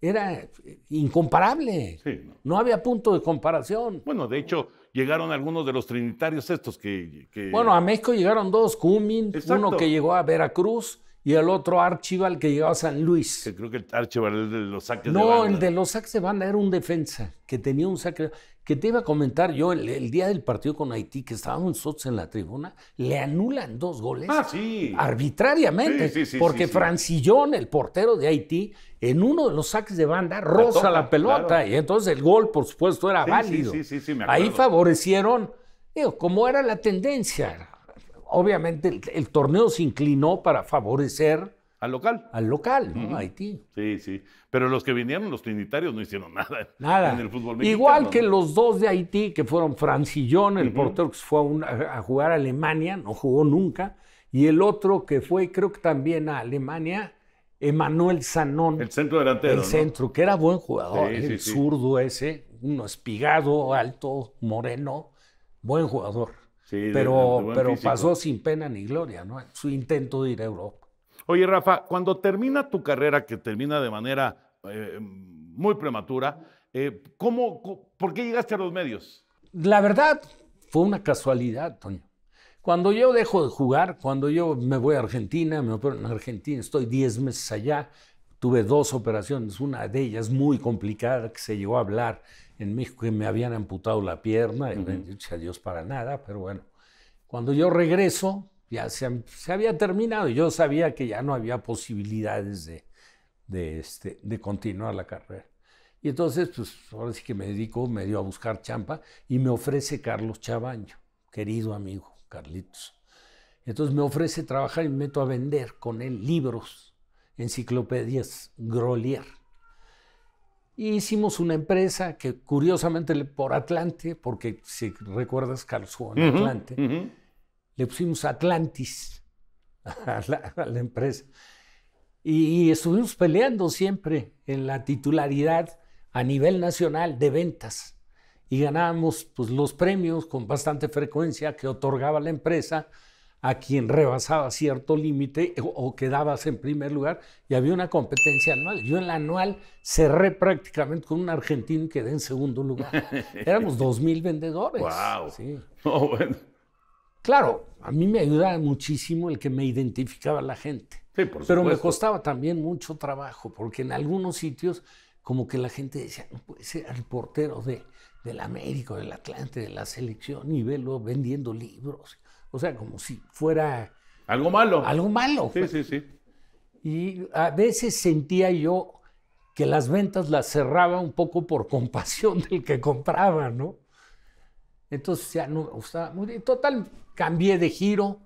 era eh, incomparable. no. había punto de comparación. Bueno, de hecho, llegaron algunos de los trinitarios estos que... que... Bueno, a México llegaron dos, Cumin, uno que llegó a Veracruz y el otro Archival que llegaba a San Luis. creo que Archival el de los saques de banda. No, el de los saques de banda era un defensa que tenía un saque. Que te iba a comentar yo el, día del partido con Haití, que estábamos nosotros en la tribuna, le anulan dos goles. Ah, sí. Arbitrariamente. Sí, sí, porque Francillón, el portero de Haití, en uno de los saques de banda roza la, pelota. Y entonces el gol, por supuesto, era válido. Ahí favorecieron. como era la tendencia, obviamente el, torneo se inclinó para favorecer al local. Al local, Haití. Sí, sí. Pero los que vinieron, los trinitarios, no hicieron nada, nada. en el fútbol mexicano. Igual que los dos de Haití, que fueron Francillón, el portero que fue a, jugar a Alemania, no jugó nunca, y el otro que fue, creo que también a Alemania, Emanuel Sanón. El centro delantero. El centro, que era buen jugador, el zurdo ese, uno espigado, alto, moreno, buen jugador pero, pero pasó sin pena ni gloria, ¿no? Su intento de ir a Europa. Oye, Rafa, cuando termina tu carrera, que termina de manera eh, muy prematura, eh, ¿cómo, ¿por qué llegaste a los medios? La verdad, fue una casualidad, Toño. Cuando yo dejo de jugar, cuando yo me voy a Argentina, me opero en Argentina, estoy 10 meses allá, tuve dos operaciones, una de ellas muy complicada que se llegó a hablar en México que me habían amputado la pierna, y uh a Dios para nada, pero bueno, cuando yo regreso ya se, había terminado, y yo sabía que ya no había posibilidades de, de, este, de continuar la carrera. Y entonces, pues ahora sí que me dedico me dio a buscar champa y me ofrece Carlos Chabaño, querido amigo Carlitos. Entonces me ofrece trabajar y me meto a vender con él libros, enciclopedias Grolier hicimos una empresa que curiosamente por Atlante, porque si recuerdas carlos en Atlante, le pusimos Atlantis a la, empresa. Y, estuvimos peleando siempre en la titularidad a nivel nacional de ventas y ganábamos pues, los premios con bastante frecuencia que otorgaba la empresa a quien rebasaba cierto límite o, quedabas en primer lugar y había una competencia anual. Yo en la anual cerré prácticamente con un argentino y quedé en segundo lugar. Éramos dos mil vendedores. Oh, claro, a mí me ayudaba muchísimo el que me identificaba la gente. Sí, por Pero me costaba también mucho trabajo, porque en algunos sitios como que la gente decía, no puede ser el portero de, del América, del Atlante, de la selección, y velo vendiendo libros. O sea, como si fuera... Algo malo. Algo malo. Sí, pues. sí, sí. Y a veces sentía yo que las ventas las cerraba un poco por compasión del que compraba, ¿no? Entonces ya no me muy Total, cambié de giro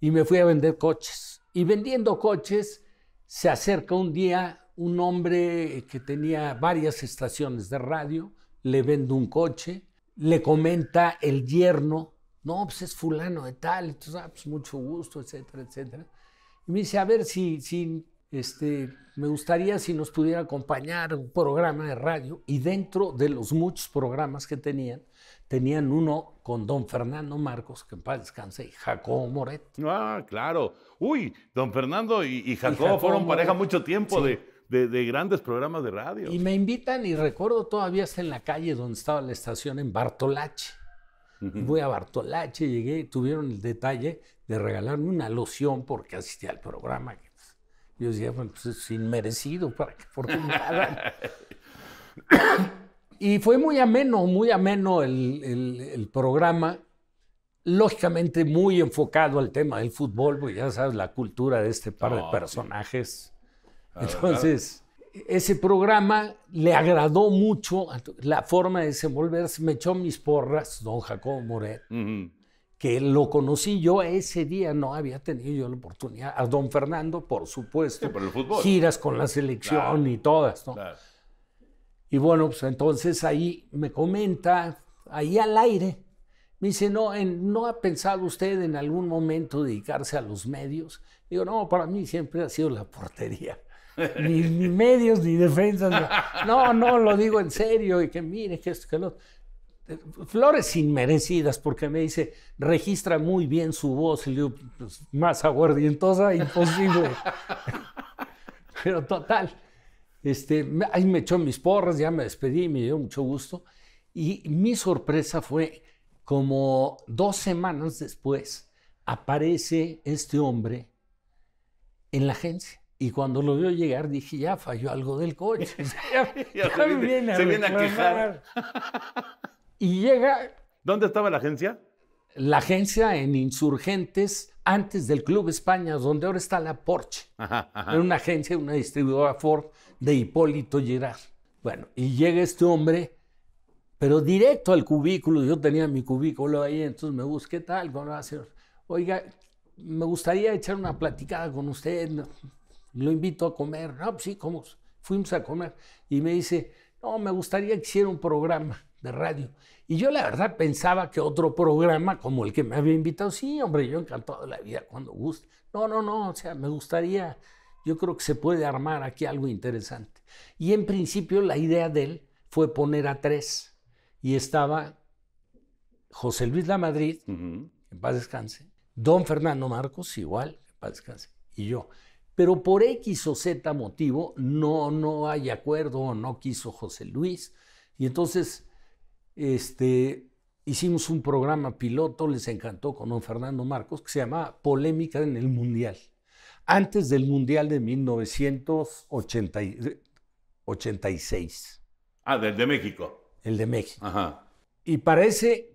y me fui a vender coches. Y vendiendo coches, se acerca un día un hombre que tenía varias estaciones de radio, le vende un coche, le comenta el yerno no, pues es fulano de tal, entonces, ah, pues mucho gusto, etcétera, etcétera. Y me dice, a ver si, si este, me gustaría si nos pudiera acompañar un programa de radio. Y dentro de los muchos programas que tenían, tenían uno con don Fernando Marcos, que en paz descanse, y Jacobo Moret. Ah, claro. Uy, don Fernando y, y, Jacobo, fueron pareja mucho tiempo de, de, de, grandes programas de radio. Y me invitan y recuerdo todavía está en la calle donde estaba la estación en Bartolache. Voy a Bartolache, llegué, tuvieron el detalle de regalarme una loción porque asistía al programa. Pues, yo decía, pues es inmerecido para que por Y fue muy ameno, muy ameno el, el, programa, lógicamente muy enfocado al tema del fútbol, porque ya sabes la cultura de este par de ah, personajes. Entonces, ese programa le agradó mucho la forma de desenvolverse. Me echó mis porras, don Jacobo Moret, que lo conocí yo ese día, no había tenido yo la oportunidad. A don Fernando, por supuesto, el fútbol. giras con la selección y todas. ¿no? Y bueno, pues entonces ahí me comenta, ahí al aire, me dice, no, ¿no ha pensado usted en algún momento dedicarse a los medios? Digo, no, para mí siempre ha sido la portería ni, medios, ni defensas. No, no, lo digo en serio y que mire, que esto, que lo Flores inmerecidas, porque me dice, registra muy bien su voz. Y le digo, pues, más aguardientosa, imposible. Pero total, este, ahí me echó mis porras, ya me despedí, me dio mucho gusto. Y mi sorpresa fue como dos semanas después aparece este hombre en la agencia. Y cuando lo vio llegar dije, ya falló algo del coche. se, viene, a, quejar. y llega... ¿Dónde estaba la agencia? La agencia en Insurgentes, antes del Club España, donde ahora está la Porsche. en Era una agencia, una distribuidora Ford de Hipólito Girard. Bueno, y llega este hombre, pero directo al cubículo. Yo tenía mi cubículo ahí, entonces me busqué tal, va a ser? Oiga, me gustaría echar una platicada con usted. Lo invito a comer. No, pues sí, ¿cómo? Fuimos a comer. Y me dice, no, me gustaría que hiciera un programa de radio. Y yo la verdad pensaba que otro programa como el que me había invitado, sí, hombre, yo encantado de la vida cuando guste. No, no, no, o sea, me gustaría, yo creo que se puede armar aquí algo interesante. Y en principio la idea de él fue poner a tres. Y estaba José Luis Lamadrid, en paz descanse, don Fernando Marcos, igual, en paz descanse, y yo pero por X o Z motivo no, no hay acuerdo, no quiso José Luis. Y entonces este, hicimos un programa piloto, les encantó con don Fernando Marcos, que se llama Polémica en el Mundial. Antes del Mundial de 1986. Ah, del de México. El de México. Ajá. Y para ese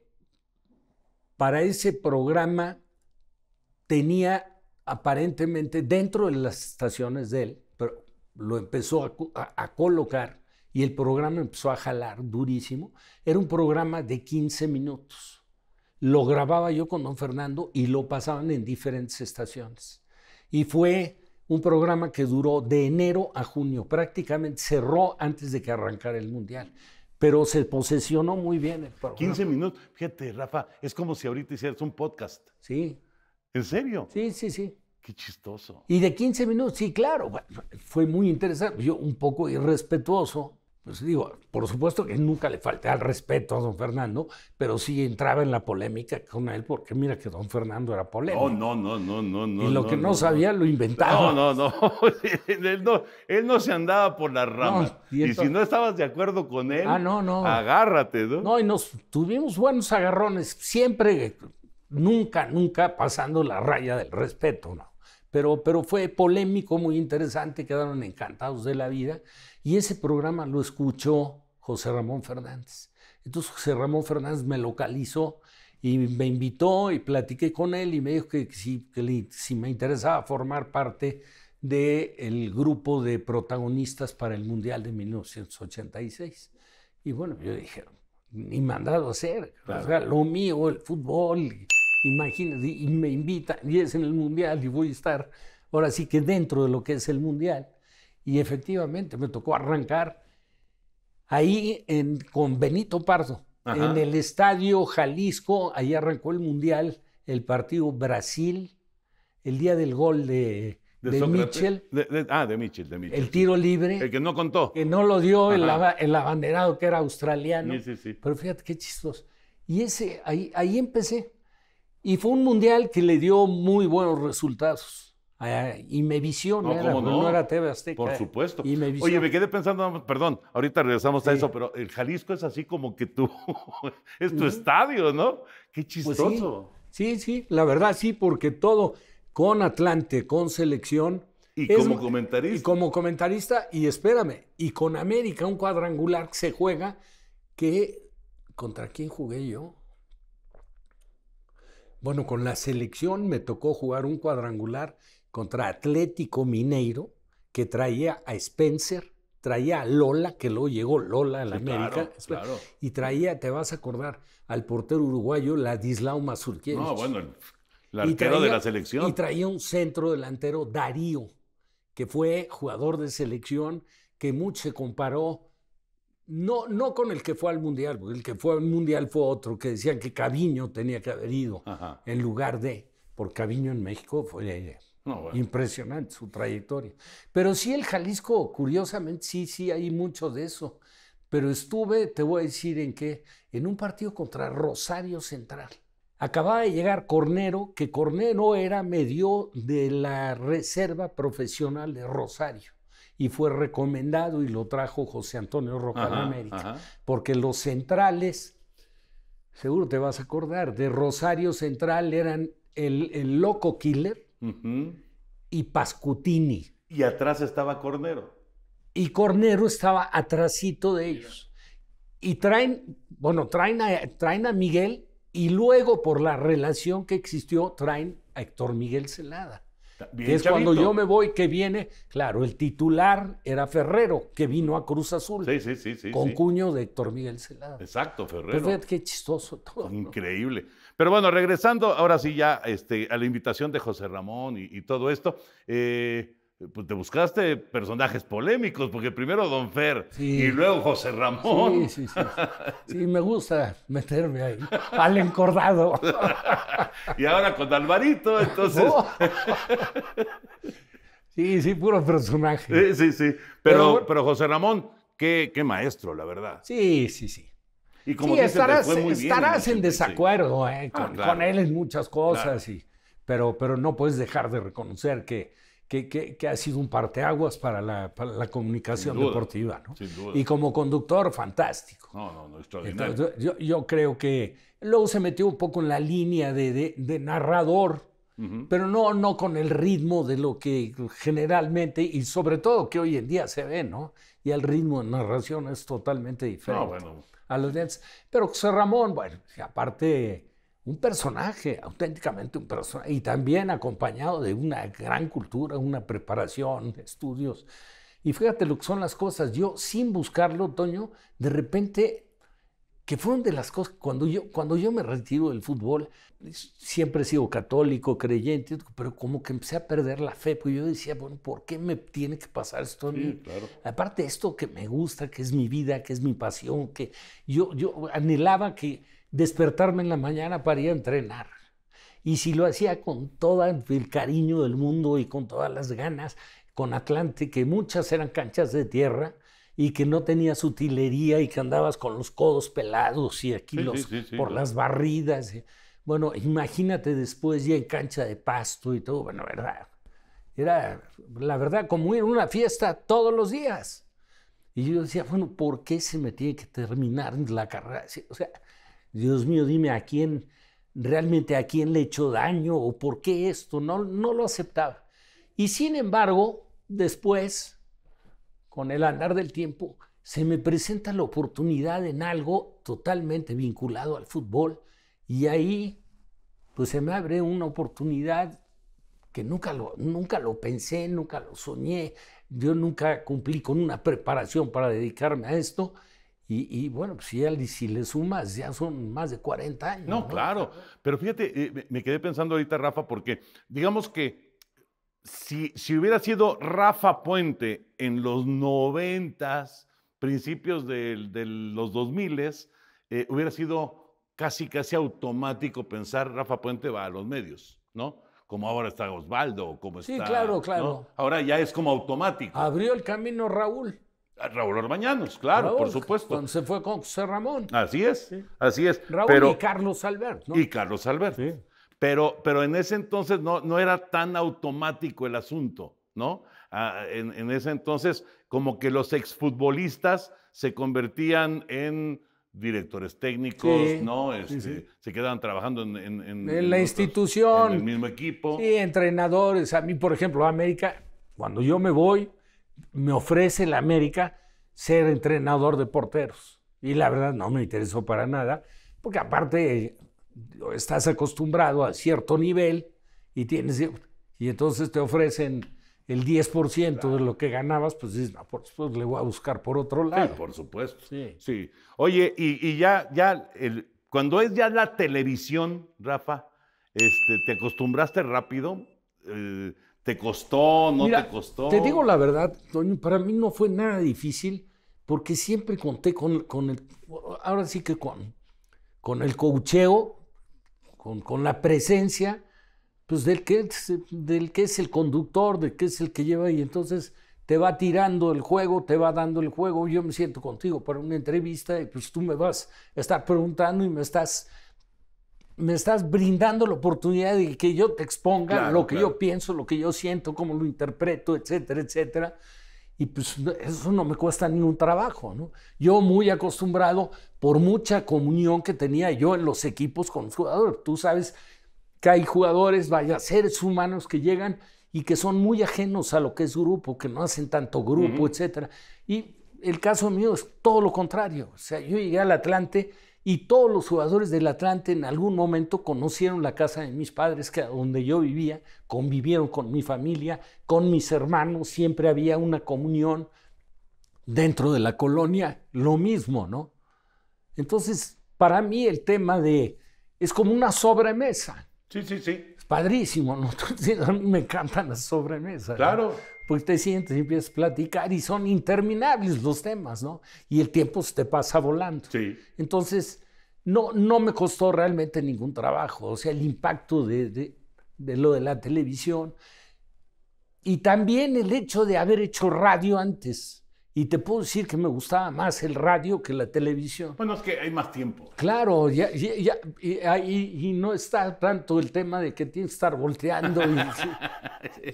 programa tenía aparentemente dentro de las estaciones de él, pero lo empezó a, colocar y el programa empezó a jalar durísimo. Era un programa de 15 minutos. Lo grababa yo con don Fernando y lo pasaban en diferentes estaciones. Y fue un programa que duró de enero a junio, prácticamente cerró antes de que arrancara el Mundial. Pero se posesionó muy bien el programa. 15 minutos, fíjate, Rafa, es como si ahorita hicieras un podcast. Sí, ¿En serio? Sí, sí, sí. Qué chistoso. Y de 15 minutos, sí, claro, fue muy interesante. Yo un poco irrespetuoso, pues digo, por supuesto que nunca le falté al respeto a don Fernando, pero sí entraba en la polémica con él, porque mira que don Fernando era polémico. No, no, no, no, no. Y lo que no, sabía lo inventaba. No, no, no. él no. se andaba por las ramas. y, si no estabas de acuerdo con él, ah, agárrate, ¿no? No, y nos tuvimos buenos agarrones, siempre nunca, nunca pasando la raya del respeto, ¿no? Pero, pero, fue polémico, muy interesante, quedaron encantados de la vida. Y ese programa lo escuchó José Ramón Fernández. Entonces José Ramón Fernández me localizó y me invitó y platiqué con él y me dijo que si, me interesaba formar parte del el grupo de protagonistas para el Mundial de 1986. Y bueno, yo dije, ni mandado a hacer, lo mío, el fútbol imagínate, y me invita y es en el Mundial, y voy a estar ahora sí que dentro de lo que es el Mundial. Y efectivamente me tocó arrancar ahí con Benito Pardo, en el Estadio Jalisco, ahí arrancó el Mundial, el partido Brasil, el día del gol de, de, Mitchell. ah, de Mitchell, de Mitchell. El tiro libre. El que no contó. Que no lo dio el, abanderado que era australiano. Sí, sí, sí. Pero fíjate qué chistoso. Y ese, ahí, ahí empecé. Y fue un mundial que le dio muy buenos resultados. Ah, y me visión, no, no? no, era TV Azteca. Por eh. supuesto. Oye, me quedé pensando, perdón, ahorita regresamos a eso, pero el Jalisco es así como que tú, es tu estadio, ¿no? Qué pues chistoso. sí. sí, la verdad sí, porque todo, con Atlante, con selección, y como comentarista. Y como comentarista, y espérame, y con América, un cuadrangular que se juega, que ¿contra quién jugué yo? Bueno, con la selección me tocó jugar un cuadrangular contra Atlético Mineiro, que traía a Spencer, traía a Lola, que luego llegó Lola a la América, claro, y traía, te vas a acordar, al portero uruguayo Ladislao Mazurkiewicz. No, bueno, el, de la selección. Y traía un centro delantero, Darío, que fue jugador de selección, que mucho se comparó no, con el que fue al Mundial, porque el que fue al Mundial fue otro, que decían que Caviño tenía que haber ido en lugar de, por Caviño en México fue eh, no, impresionante su trayectoria. Pero sí el Jalisco, curiosamente, sí, sí, hay mucho de eso. Pero estuve, te voy a decir en qué, en un partido contra Rosario Central. Acababa de llegar Cornero, que Cornero era medio de la reserva profesional de Rosario y fue recomendado y lo trajo José Antonio Roca de América. Porque los centrales, seguro te vas a acordar, de Rosario Central eran el, Loco Killer y Pascutini. Y atrás estaba Cornero. Y Cornero estaba atrásito de ellos. Y traen, bueno, traen a, traen a Miguel y luego por la relación que existió traen a Héctor Miguel Celada es cuando yo me voy, que viene, claro, el titular era Ferrero, que vino a Cruz Azul. con cuño de Héctor Miguel Celada. Exacto, Ferrero. qué chistoso todo. Increíble. Pero bueno, regresando ahora sí ya este, a la invitación de José Ramón y, todo esto. Eh, eh, pues, te buscaste personajes polémicos, porque primero Don Fer y luego José Ramón. Sí, sí, sí. Sí, me gusta meterme ahí, al encordado. y ahora con Alvarito, entonces. sí, sí, puro personaje. Sí, sí, sí. Pero, pero, José Ramón, qué, qué, maestro, la verdad. Sí, sí, sí. Y como sí, estarás, en, desacuerdo eh, ah, con, él en muchas cosas, pero, pero no puedes dejar de reconocer que que, ha sido un parteaguas para la, la comunicación deportiva. ¿no? Y como conductor, fantástico. No, no, no, extraordinario. yo, creo que luego se metió un poco en la línea de, narrador, pero no, no con el ritmo de lo que generalmente, y sobre todo que hoy en día se ve, ¿no? Y el ritmo de narración es totalmente diferente. No, bueno. A los Pero José Ramón, bueno, aparte un personaje, auténticamente un personaje, y también acompañado de una gran cultura, una preparación, estudios. Y fíjate lo que son las cosas. Yo, sin buscarlo, Toño, de repente, que fueron de las cosas, cuando yo, cuando yo me retiro del fútbol, siempre he sido católico, creyente, pero como que empecé a perder la fe, porque yo decía, bueno, ¿por qué me tiene que pasar esto a mí? Aparte, esto que me gusta, que es mi vida, que es mi pasión, que yo, yo anhelaba que despertarme en la mañana para ir a entrenar. Y si lo hacía con todo el cariño del mundo y con todas las ganas, con Atlante, que muchas eran canchas de tierra y que no tenía sutilería y que andabas con los codos pelados y aquí los, por las barridas. Eh. Bueno, imagínate después ya en cancha de pasto y todo, bueno, ¿verdad? Era, la verdad, como ir a una fiesta todos los días. Y yo decía, bueno, ¿por qué se me tiene que terminar la carrera? O sea, Dios mío, dime a quién, realmente a quién le echó daño o por qué esto, no, no lo aceptaba. Y sin embargo, después, con el andar del tiempo, se me presenta la oportunidad en algo totalmente vinculado al fútbol y ahí pues se me abre una oportunidad que nunca nunca lo pensé, nunca lo soñé, yo nunca cumplí con una preparación para dedicarme a esto y, bueno, pues, si le sumas, ya son más de 40 años. No, claro. Pero fíjate, eh, me quedé pensando ahorita, Rafa, porque digamos que si, si hubiera sido Rafa Puente en los 90, principios de, los 2000, eh, hubiera sido casi, casi automático pensar Rafa Puente va a los medios, ¿no? Como ahora está Osvaldo, como está. Sí, claro, claro. Ahora ya es como automático. Abrió el camino Raúl. Raúl Orbañanos, claro, por supuesto. Cuando se fue con José Ramón. Así es, así es. Raúl pero, y Carlos Albert. Y Carlos Albert. Pero, pero en ese entonces no, no era tan automático el asunto, ¿no? Ah, en, ese entonces, como que los exfutbolistas se convertían en directores técnicos, ¿no? Este, se quedaban trabajando en, en, la institución. En el mismo equipo. Sí, entrenadores. A mí, por ejemplo, América, cuando yo me voy, me ofrece la América ser entrenador de porteros. Y la verdad no me interesó para nada, porque aparte eh, estás acostumbrado a cierto nivel y tienes y entonces te ofrecen el 10% de lo que ganabas, pues dices, no, por supuesto, le voy a buscar por otro lado. Sí, por supuesto. Sí. Oye, y, ya, ya el, cuando es ya la televisión, Rafa, este, ¿te acostumbraste rápido? Eh, ¿Te costó? ¿No te costó? Te digo la verdad, para mí no fue nada difícil porque siempre conté con, con el, ahora sí que con, con el cocheo, con, la presencia, pues del que, es, del que es el conductor, del que es el que lleva y entonces te va tirando el juego, te va dando el juego, yo me siento contigo para una entrevista y pues tú me vas a estar preguntando y me estás me estás brindando la oportunidad de que yo te exponga lo que yo pienso, lo que yo siento, cómo lo interpreto, etcétera, etcétera. Y pues eso no me cuesta ningún trabajo, ¿no? Yo muy acostumbrado por mucha comunión que tenía yo en los equipos con los jugadores. Tú sabes que hay jugadores, vaya, seres humanos que llegan y que son muy ajenos a lo que es grupo, que no hacen tanto grupo, etcétera. Y el caso mío es todo lo contrario. O sea, yo llegué al Atlante y todos los jugadores del Atlante en algún momento conocieron la casa de mis padres, que donde yo vivía, convivieron con mi familia, con mis hermanos, siempre había una comunión dentro de la colonia, lo mismo, ¿no? Entonces, para mí el tema de es como una sobremesa. Sí, sí, sí. Es padrísimo, ¿no? a mí me encantan las sobremesas. Claro porque te sientes y empiezas a platicar y son interminables los temas, ¿no? Y el tiempo se te pasa volando. Sí. Entonces, no, no me costó realmente ningún trabajo, o sea, el impacto de, de, de lo de la televisión y también el hecho de haber hecho radio antes y te puedo decir que me gustaba más el radio que la televisión. Bueno, es que hay más tiempo. Claro, ya, y, no está tanto el tema de que tienes que estar volteando. Y,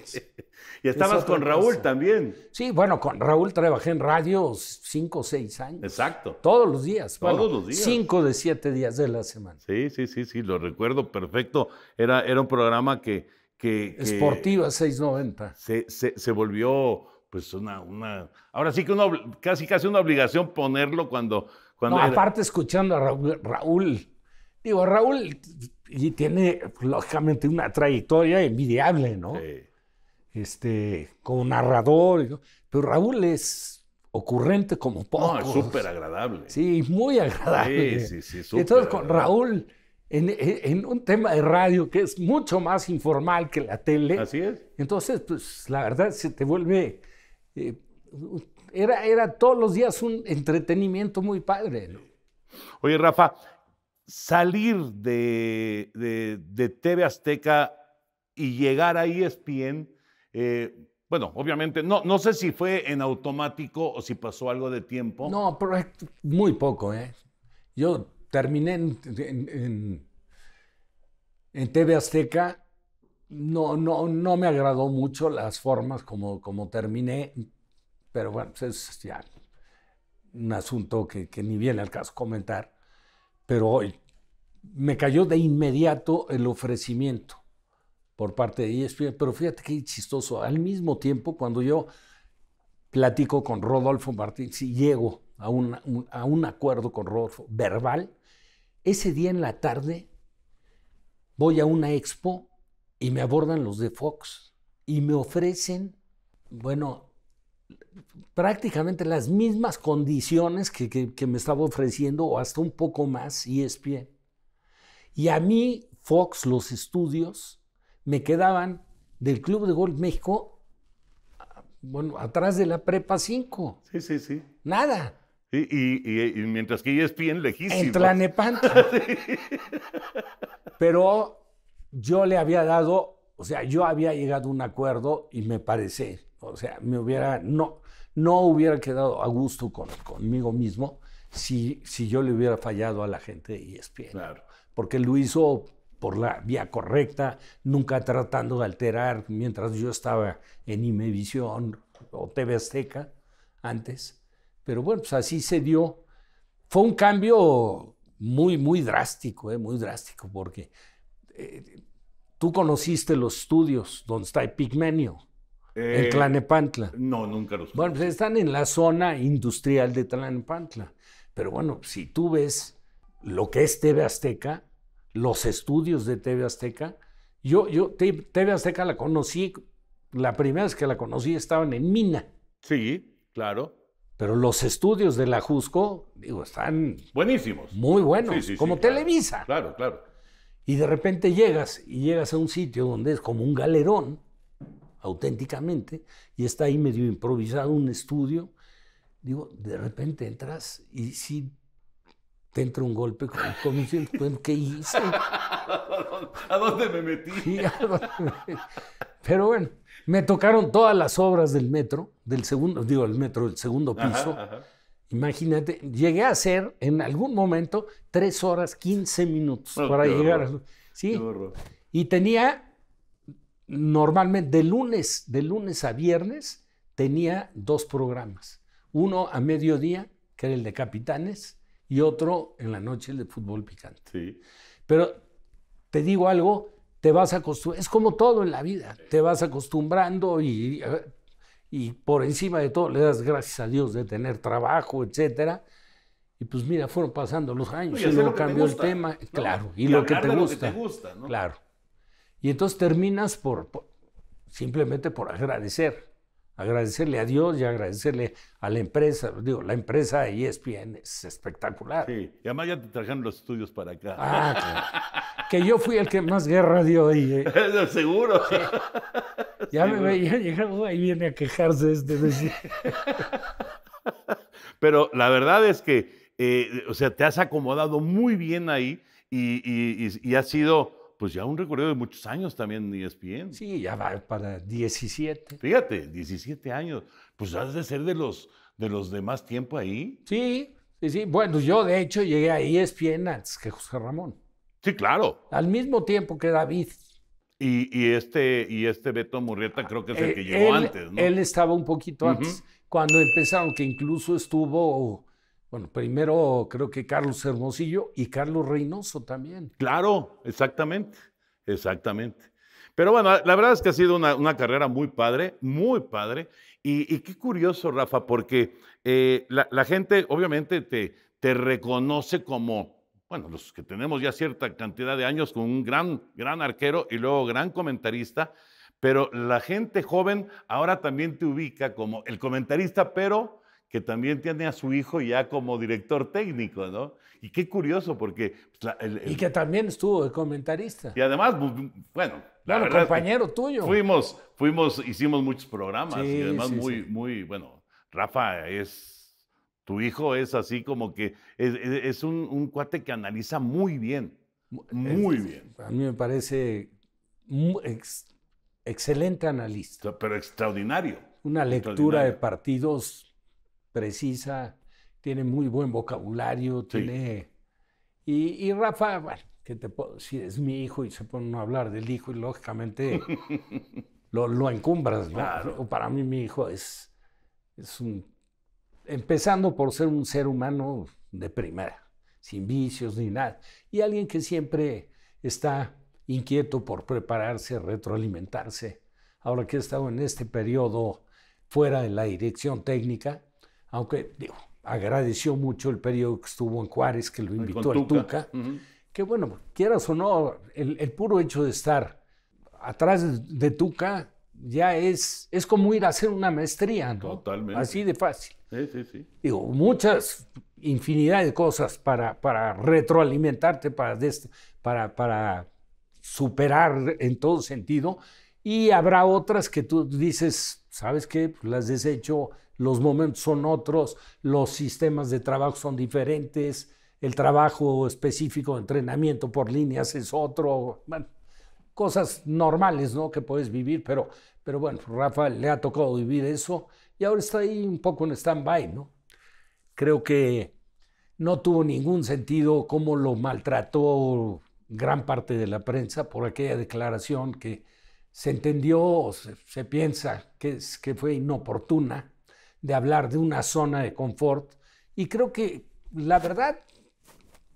estabas con Raúl también. Sí, bueno, con Raúl trabajé en radio cinco o seis años. Exacto. Todos los días. Todos los días. Cinco de siete días de la semana. Sí, sí, sí, sí, lo recuerdo perfecto. Era, era un programa que... que, que Esportiva 690. Se, se, se volvió pues una, una, ahora sí que casi casi una obligación ponerlo cuando... cuando no, aparte escuchando a Raúl, digo, Raúl tiene pues, lógicamente una trayectoria envidiable, ¿no? Este, como narrador, pero Raúl es ocurrente como poco. No, es súper agradable. Sí, muy agradable. Sí, sí, sí, Entonces con Raúl... En, en, un tema de radio que es mucho más informal que la tele. Así es. Entonces, pues la verdad se te vuelve eh, era, era todos los días un entretenimiento muy padre. Oye, Rafa, salir de, TV Azteca y llegar a ESPN, eh, bueno, obviamente, no, no sé si fue en automático o si pasó algo de tiempo. No, pero es muy poco. ¿eh? Yo terminé en, en TV Azteca no, no, no me agradó mucho las formas como, como terminé, pero bueno, pues, es ya un asunto que, ni viene al caso comentar. Pero me cayó de inmediato el ofrecimiento por parte de ESPN, pero fíjate qué chistoso. Al mismo tiempo, cuando yo platico con Rodolfo Martínez y llego a a un acuerdo con Rodolfo verbal, ese día en la tarde voy a una expo y me abordan los de Fox y me ofrecen, bueno, prácticamente las mismas condiciones que, que, me estaba ofreciendo o hasta un poco más ESPN. Y a mí Fox, los estudios, me quedaban del Club de Golf México, bueno, atrás de la Prepa 5. Sí, sí, sí. Nada. Y, y, y, mientras que ESPN lejísimo. En Tlanepanta. Pero yo le había dado, o sea, yo había llegado a un acuerdo y me parece, o sea, me hubiera, no, no hubiera quedado a gusto conmigo mismo si, si yo le hubiera fallado a la gente de ESPN. Claro. Porque lo hizo por la vía correcta, nunca tratando de alterar mientras yo estaba en Imevisión o TV Azteca antes. Pero bueno, pues así se dio. Fue un cambio muy, muy drástico, ¿eh? muy drástico, porque tú conociste los estudios donde está Epigmenio. Eh, en Tlanepantla. No, nunca los. Bueno, pues están en la zona industrial de Tlanepantla. Pero bueno, si tú ves lo que es TV Azteca, los estudios de TV Azteca, yo, yo TV Azteca la conocí, la primera vez que la conocí estaban en Mina. Sí, claro. Pero los estudios de la Jusco, digo, están... Buenísimos. Muy buenos, como Televisa. Claro, claro. Y de repente llegas y llegas a un sitio donde es como un galerón, auténticamente, y está ahí medio improvisado un estudio. Digo, de repente entras y sí te entra un golpe con diciendo, pues, ¿qué hice? ¿A dónde me metí? Pero bueno, me tocaron todas las obras del metro, del segundo, digo, el metro, del segundo piso. Imagínate, llegué a hacer en algún momento tres horas 15 minutos oh, para llegar Sí. Y tenía normalmente de lunes, de lunes a viernes, tenía dos programas. Uno a mediodía, que era el de capitanes, y otro en la noche, el de fútbol picante. Sí. Pero te digo algo, te vas acostumbrando, es como todo en la vida, te vas acostumbrando y y por encima de todo le das gracias a Dios de tener trabajo, etcétera. Y pues mira, fueron pasando los años y, y cambió el tema, claro, y, lo que te gusta. ¿no? Claro. Y entonces terminas por, simplemente por agradecer agradecerle a Dios y agradecerle a la empresa. Digo, la empresa de ESPN es espectacular. Sí, y además ya te trajeron los estudios para acá. Ah, que, yo fui el que más guerra dio ahí. Eh. Eso seguro. Ya me veía llegar, ahí viene a quejarse este. Pero la verdad es que, eh, o sea, te has acomodado muy bien ahí y, y has sido pues ya un recorrido de muchos años también en ESPN. Sí, ya va para 17. Fíjate, 17 años. Pues has de ser de los, de los más tiempo ahí. Sí, sí, sí. Bueno, yo de hecho llegué a ESPN antes que José Ramón. Sí, claro. Al mismo tiempo que David. Y, este, y este Beto Murrieta creo que es el eh, que llegó antes, ¿no? Él estaba un poquito antes, cuando empezaron, que incluso estuvo bueno, primero creo que Carlos Hermosillo y Carlos Reynoso también. Claro, exactamente, exactamente. Pero bueno, la verdad es que ha sido una, carrera muy padre, muy padre. Y, qué curioso, Rafa, porque eh, la, gente obviamente te, reconoce como, bueno, los que tenemos ya cierta cantidad de años con un gran, gran arquero y luego gran comentarista, pero la gente joven ahora también te ubica como el comentarista, pero que también tiene a su hijo ya como director técnico, ¿no? Y qué curioso, porque... Pues, y que también estuvo de comentarista. Y además, pues, bueno... Claro, compañero tuyo. Fuimos, fuimos, hicimos muchos programas y además muy, muy, bueno, Rafa es... Tu hijo es así como que es, un, cuate que analiza muy bien, muy bien. A mí me parece excelente analista. Pero extraordinario. Una lectura de partidos precisa, tiene muy buen vocabulario, tiene... Y, y, Rafa, bueno, si te Es mi hijo y se pone a hablar del hijo y lógicamente lo, lo, encumbras, ¿no? Para mí mi hijo es, es un... Empezando por ser un ser humano de primera, sin vicios ni nada. Y alguien que siempre está inquieto por prepararse, retroalimentarse. Ahora que he estado en este periodo fuera de la dirección técnica, aunque digo, agradeció mucho el periodo que estuvo en Juárez, que lo invitó al Tuca, que bueno, quieras o no, el, puro hecho de estar atrás de, Tuca ya es, es como ir a hacer una maestría, ¿no? Totalmente. Así de fácil. Sí, sí, sí. Digo, muchas, infinidad de cosas para, para retroalimentarte, para, para, para superar en todo sentido. Y habrá otras que tú dices, ¿sabes qué? Pues, las desecho los momentos son otros, los sistemas de trabajo son diferentes, el trabajo específico de entrenamiento por líneas es otro, bueno, cosas normales ¿no? que puedes vivir, pero, pero bueno, Rafa le ha tocado vivir eso y ahora está ahí un poco en stand-by, ¿no? Creo que no tuvo ningún sentido cómo lo maltrató gran parte de la prensa por aquella declaración que se entendió, o se piensa que, es, que fue inoportuna, de hablar de una zona de confort. Y creo que la verdad,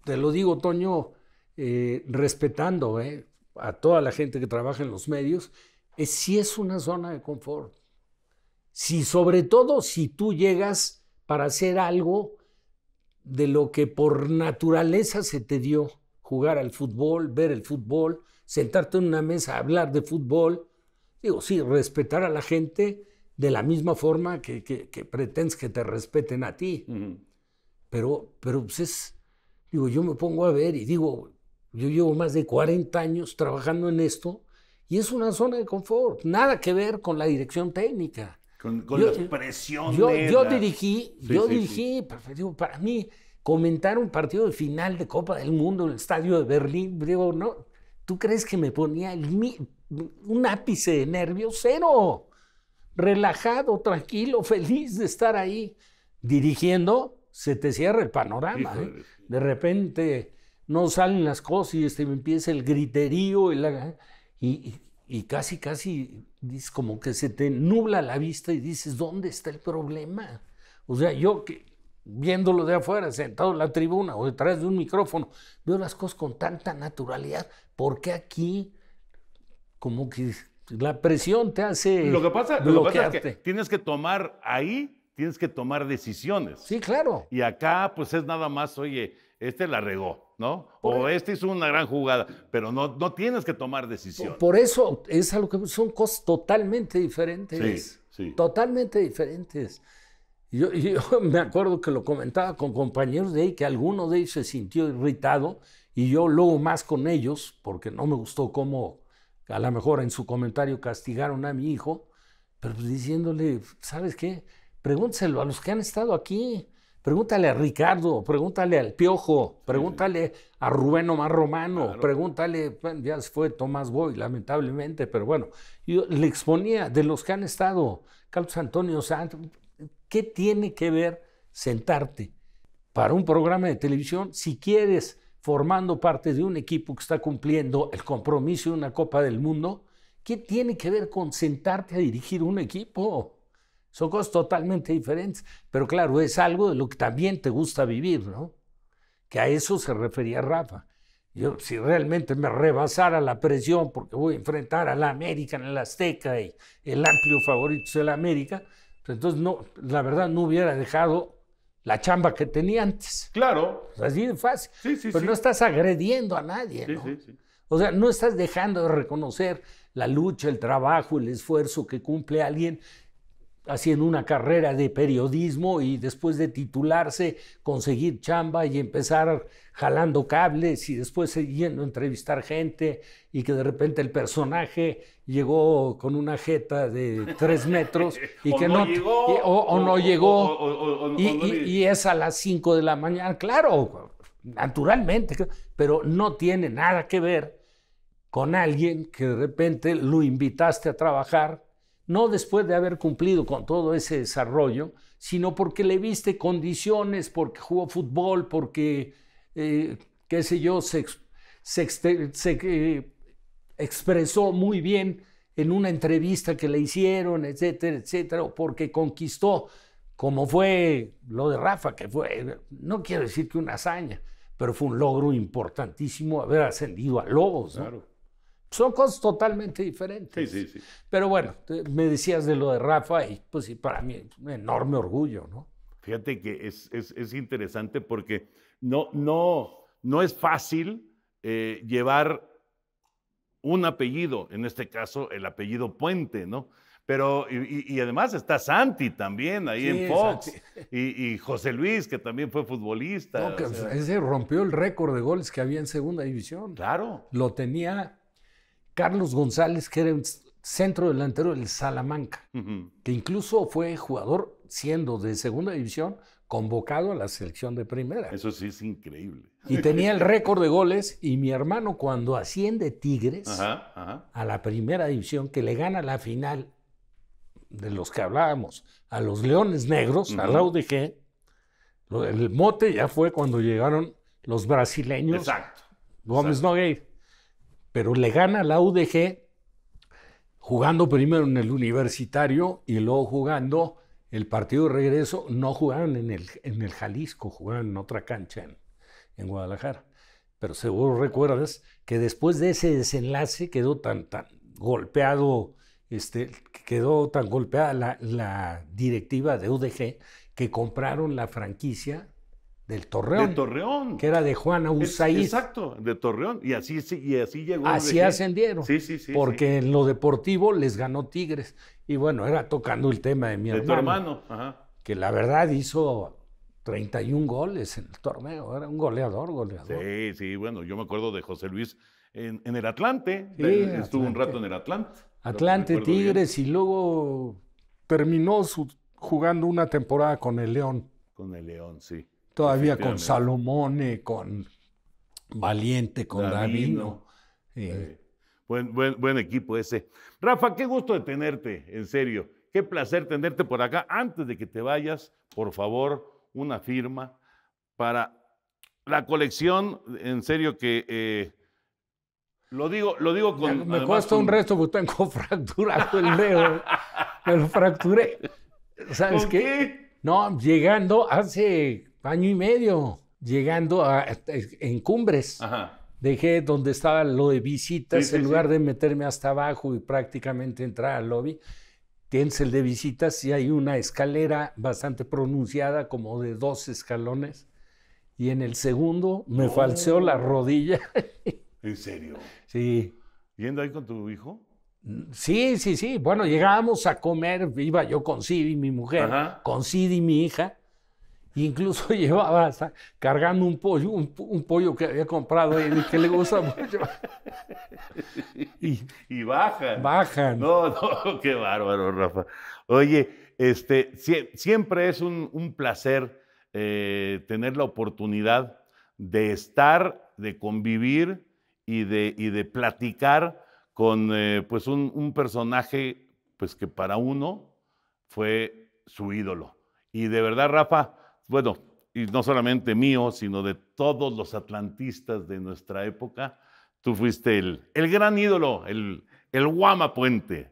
te lo digo, Toño, eh, respetando eh, a toda la gente que trabaja en los medios, es si es una zona de confort. Si sobre todo si tú llegas para hacer algo de lo que por naturaleza se te dio, jugar al fútbol, ver el fútbol, sentarte en una mesa, hablar de fútbol, digo, sí, respetar a la gente, de la misma forma que, que, que pretendes que te respeten a ti. Pero, pero pues es, digo, yo me pongo a ver y digo, yo llevo más de 40 años trabajando en esto y es una zona de confort, nada que ver con la dirección técnica. Con, la presión. Yo, de yo dirigí, yo dirigí, Para, mí comentar un partido de final de Copa del Mundo en el estadio de Berlín, digo, no, ¿tú crees que me ponía un ápice de nervios? Cero relajado, tranquilo, feliz de estar ahí dirigiendo, se te cierra el panorama. ¿eh? De repente no salen las cosas y este, empieza el griterío y, casi, casi como que se te nubla la vista y dices, ¿dónde está el problema? O sea, yo que viéndolo de afuera, sentado en la tribuna o detrás de un micrófono, veo las cosas con tanta naturalidad, ¿por qué aquí como que la presión te hace. Lo que pasa, lo que es que tienes que tomar ahí, tienes que tomar decisiones. Sí, claro. Y acá, pues es nada más, oye, este la regó, ¿no? o e este hizo una gran jugada, pero no, no tienes que tomar decisiones. Por eso es algo que son cosas totalmente diferentes. Sí, sí. Totalmente diferentes. Yo, yo, me acuerdo que lo comentaba con compañeros de ahí, que alguno de ellos se sintió irritado y yo luego más con ellos, porque no me gustó cómo a lo mejor en su comentario castigaron a mi hijo, pero pues, diciéndole, ¿sabes qué? Pregúntselo a los que han estado aquí. Pregúntale a Ricardo, pregúntale al Piojo, pregúntale a Rubén Omar Romano, pregúntale, ya fue Tomás Boy, lamentablemente, pero bueno, yo le exponía de los que han estado, Carlos Antonio Santos, ¿qué tiene que ver sentarte para un programa de televisión si quieres formando parte de un equipo que está cumpliendo el compromiso de una Copa del Mundo, ¿qué tiene que ver con sentarte a dirigir un equipo? Son cosas totalmente diferentes, pero claro, es algo de lo que también te gusta vivir, ¿no? Que a eso se refería Rafa. Yo, si realmente me rebasara la presión porque voy a enfrentar a la América en el Azteca y el amplio favorito es el América, pues entonces no, la verdad no hubiera dejado la chamba que tenía antes. Claro. Así de fácil. Sí, sí, Pero no estás agrediendo a nadie, ¿no? O sea, no estás dejando de reconocer la lucha, el trabajo, el esfuerzo que cumple alguien haciendo una carrera de periodismo y después de titularse, conseguir chamba y empezar jalando cables y después yendo a entrevistar gente y que de repente el personaje llegó con una jeta de tres metros y que no, llegó, o, no llegó y, es a las cinco de la mañana, claro, naturalmente, pero no tiene nada que ver con alguien que de repente lo invitaste a trabajar, no después de haber cumplido con todo ese desarrollo, sino porque le viste condiciones, porque jugó fútbol, porque eh, qué sé yo, se, se, eh, expresó muy bien en una entrevista que le hicieron, etcétera, etcétera, porque conquistó, como fue lo de Rafa, que fue, no quiero decir que una hazaña, pero fue un logro importantísimo haber ascendido a Lobos. Claro. Son cosas totalmente diferentes. Sí, sí, sí. Pero bueno, me decías de lo de Rafa y pues sí, para mí es un enorme orgullo, ¿no? Fíjate que es, es, es interesante porque no, no, no es fácil eh, llevar un apellido, en este caso el apellido Puente, ¿no? Pero, y, además está Santi también ahí en Fox, y, José Luis, que también fue futbolista. Ese rompió el récord de goles que había en segunda división. Claro. Lo tenía Carlos González, que era centro delantero del Salamanca, que incluso fue jugador siendo de segunda división convocado a la selección de primera. Eso sí es increíble. Y tenía el récord de goles y mi hermano cuando asciende Tigres a la primera división, que le gana la final de los que hablábamos, a los Leones Negros, a la UDG, el mote ya fue cuando llegaron los brasileños. Exacto. Gómez Pero le gana la UDG jugando primero en el universitario y luego jugando el partido de regreso, no jugaban en el, en el Jalisco, jugaron en otra cancha en, Guadalajara. Pero seguro recuerdas que después de ese desenlace quedó tan, tan golpeado, este, quedó tan golpeada la, la directiva de UDG que compraron la franquicia del Torreón. Que era de Juan Usaí. Exacto, de Torreón. Y así, y así llegó. Así ascendieron. Sí, sí, sí. Porque en lo deportivo les ganó Tigres. Y bueno, era tocando el tema de mi hermano. Que la verdad hizo 31 goles en el torneo. Era un goleador, goleador. Sí, sí, bueno, yo me acuerdo de José Luis en, el Atlante. estuvo un rato en el Atlante. Atlante, Tigres, y luego terminó jugando una temporada con el León. Con el León, sí. Todavía con Salomone, con Valiente, con David eh. Buen, equipo ese. Rafa, qué gusto de tenerte, en serio. Qué placer tenerte por acá. Antes de que te vayas, por favor, una firma para la colección, en serio que... Eh, lo digo, lo digo con. Me, cuesta un resto porque tengo fracturado el dedo. me lo fracturé. ¿Sabes qué? No, llegando hace año y medio, llegando a, en Cumbres. Dejé donde estaba lo de visitas, en lugar de meterme hasta abajo y prácticamente entrar al lobby, tienes el de visitas y hay una escalera bastante pronunciada, como de dos escalones. Y en el segundo me oh. falseó la rodilla. ¿En serio? Sí. ¿Yendo ahí con tu hijo? Sí, sí, sí. Bueno, llegábamos a comer, iba yo con Sid y mi mujer, con Sid y mi hija, Incluso llevaba cargando un pollo, un, pollo que había comprado y que le gusta mucho. Y, bajan. Bajan. No, no, qué bárbaro, Rafa. Oye, este, siempre es un, placer eh, tener la oportunidad de estar, de convivir y de, y de platicar con eh, pues un, un personaje pues que para uno fue su ídolo. Y de verdad, Rafa, bueno, y no solamente mío, sino de todos los atlantistas de nuestra época, tú fuiste el, el gran ídolo, el, el guama puente.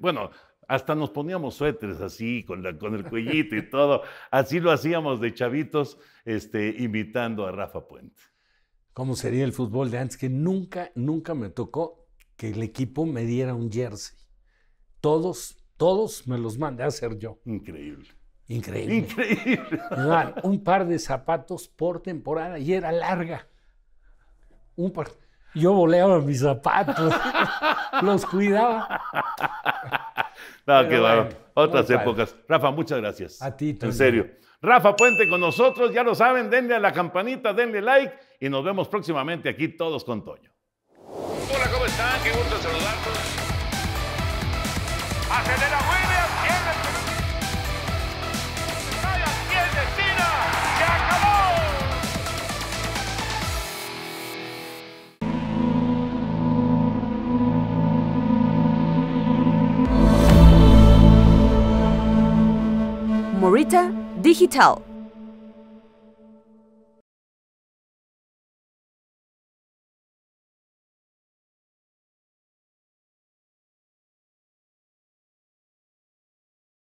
bueno, hasta nos poníamos suéteres así, con, la, con el cuellito y todo. Así lo hacíamos de chavitos, este, invitando a Rafa Puente. ¿Cómo sería el fútbol de antes? Que nunca, nunca me tocó que el equipo me diera un jersey. Todos, todos me los mandé a hacer yo. Increíble. Increíble. Increíble. un par de zapatos por temporada y era larga. Un par. Yo voleaba mis zapatos, los cuidaba. No, qué bueno, Otras épocas. Rafa, muchas gracias. A ti también. En serio. Rafa Puente con nosotros, ya lo saben, denle a la campanita, denle like y nos vemos próximamente aquí todos con Toño. Hola, ¿cómo están? Qué gusto saludarlos. Acelera. Morita Digital.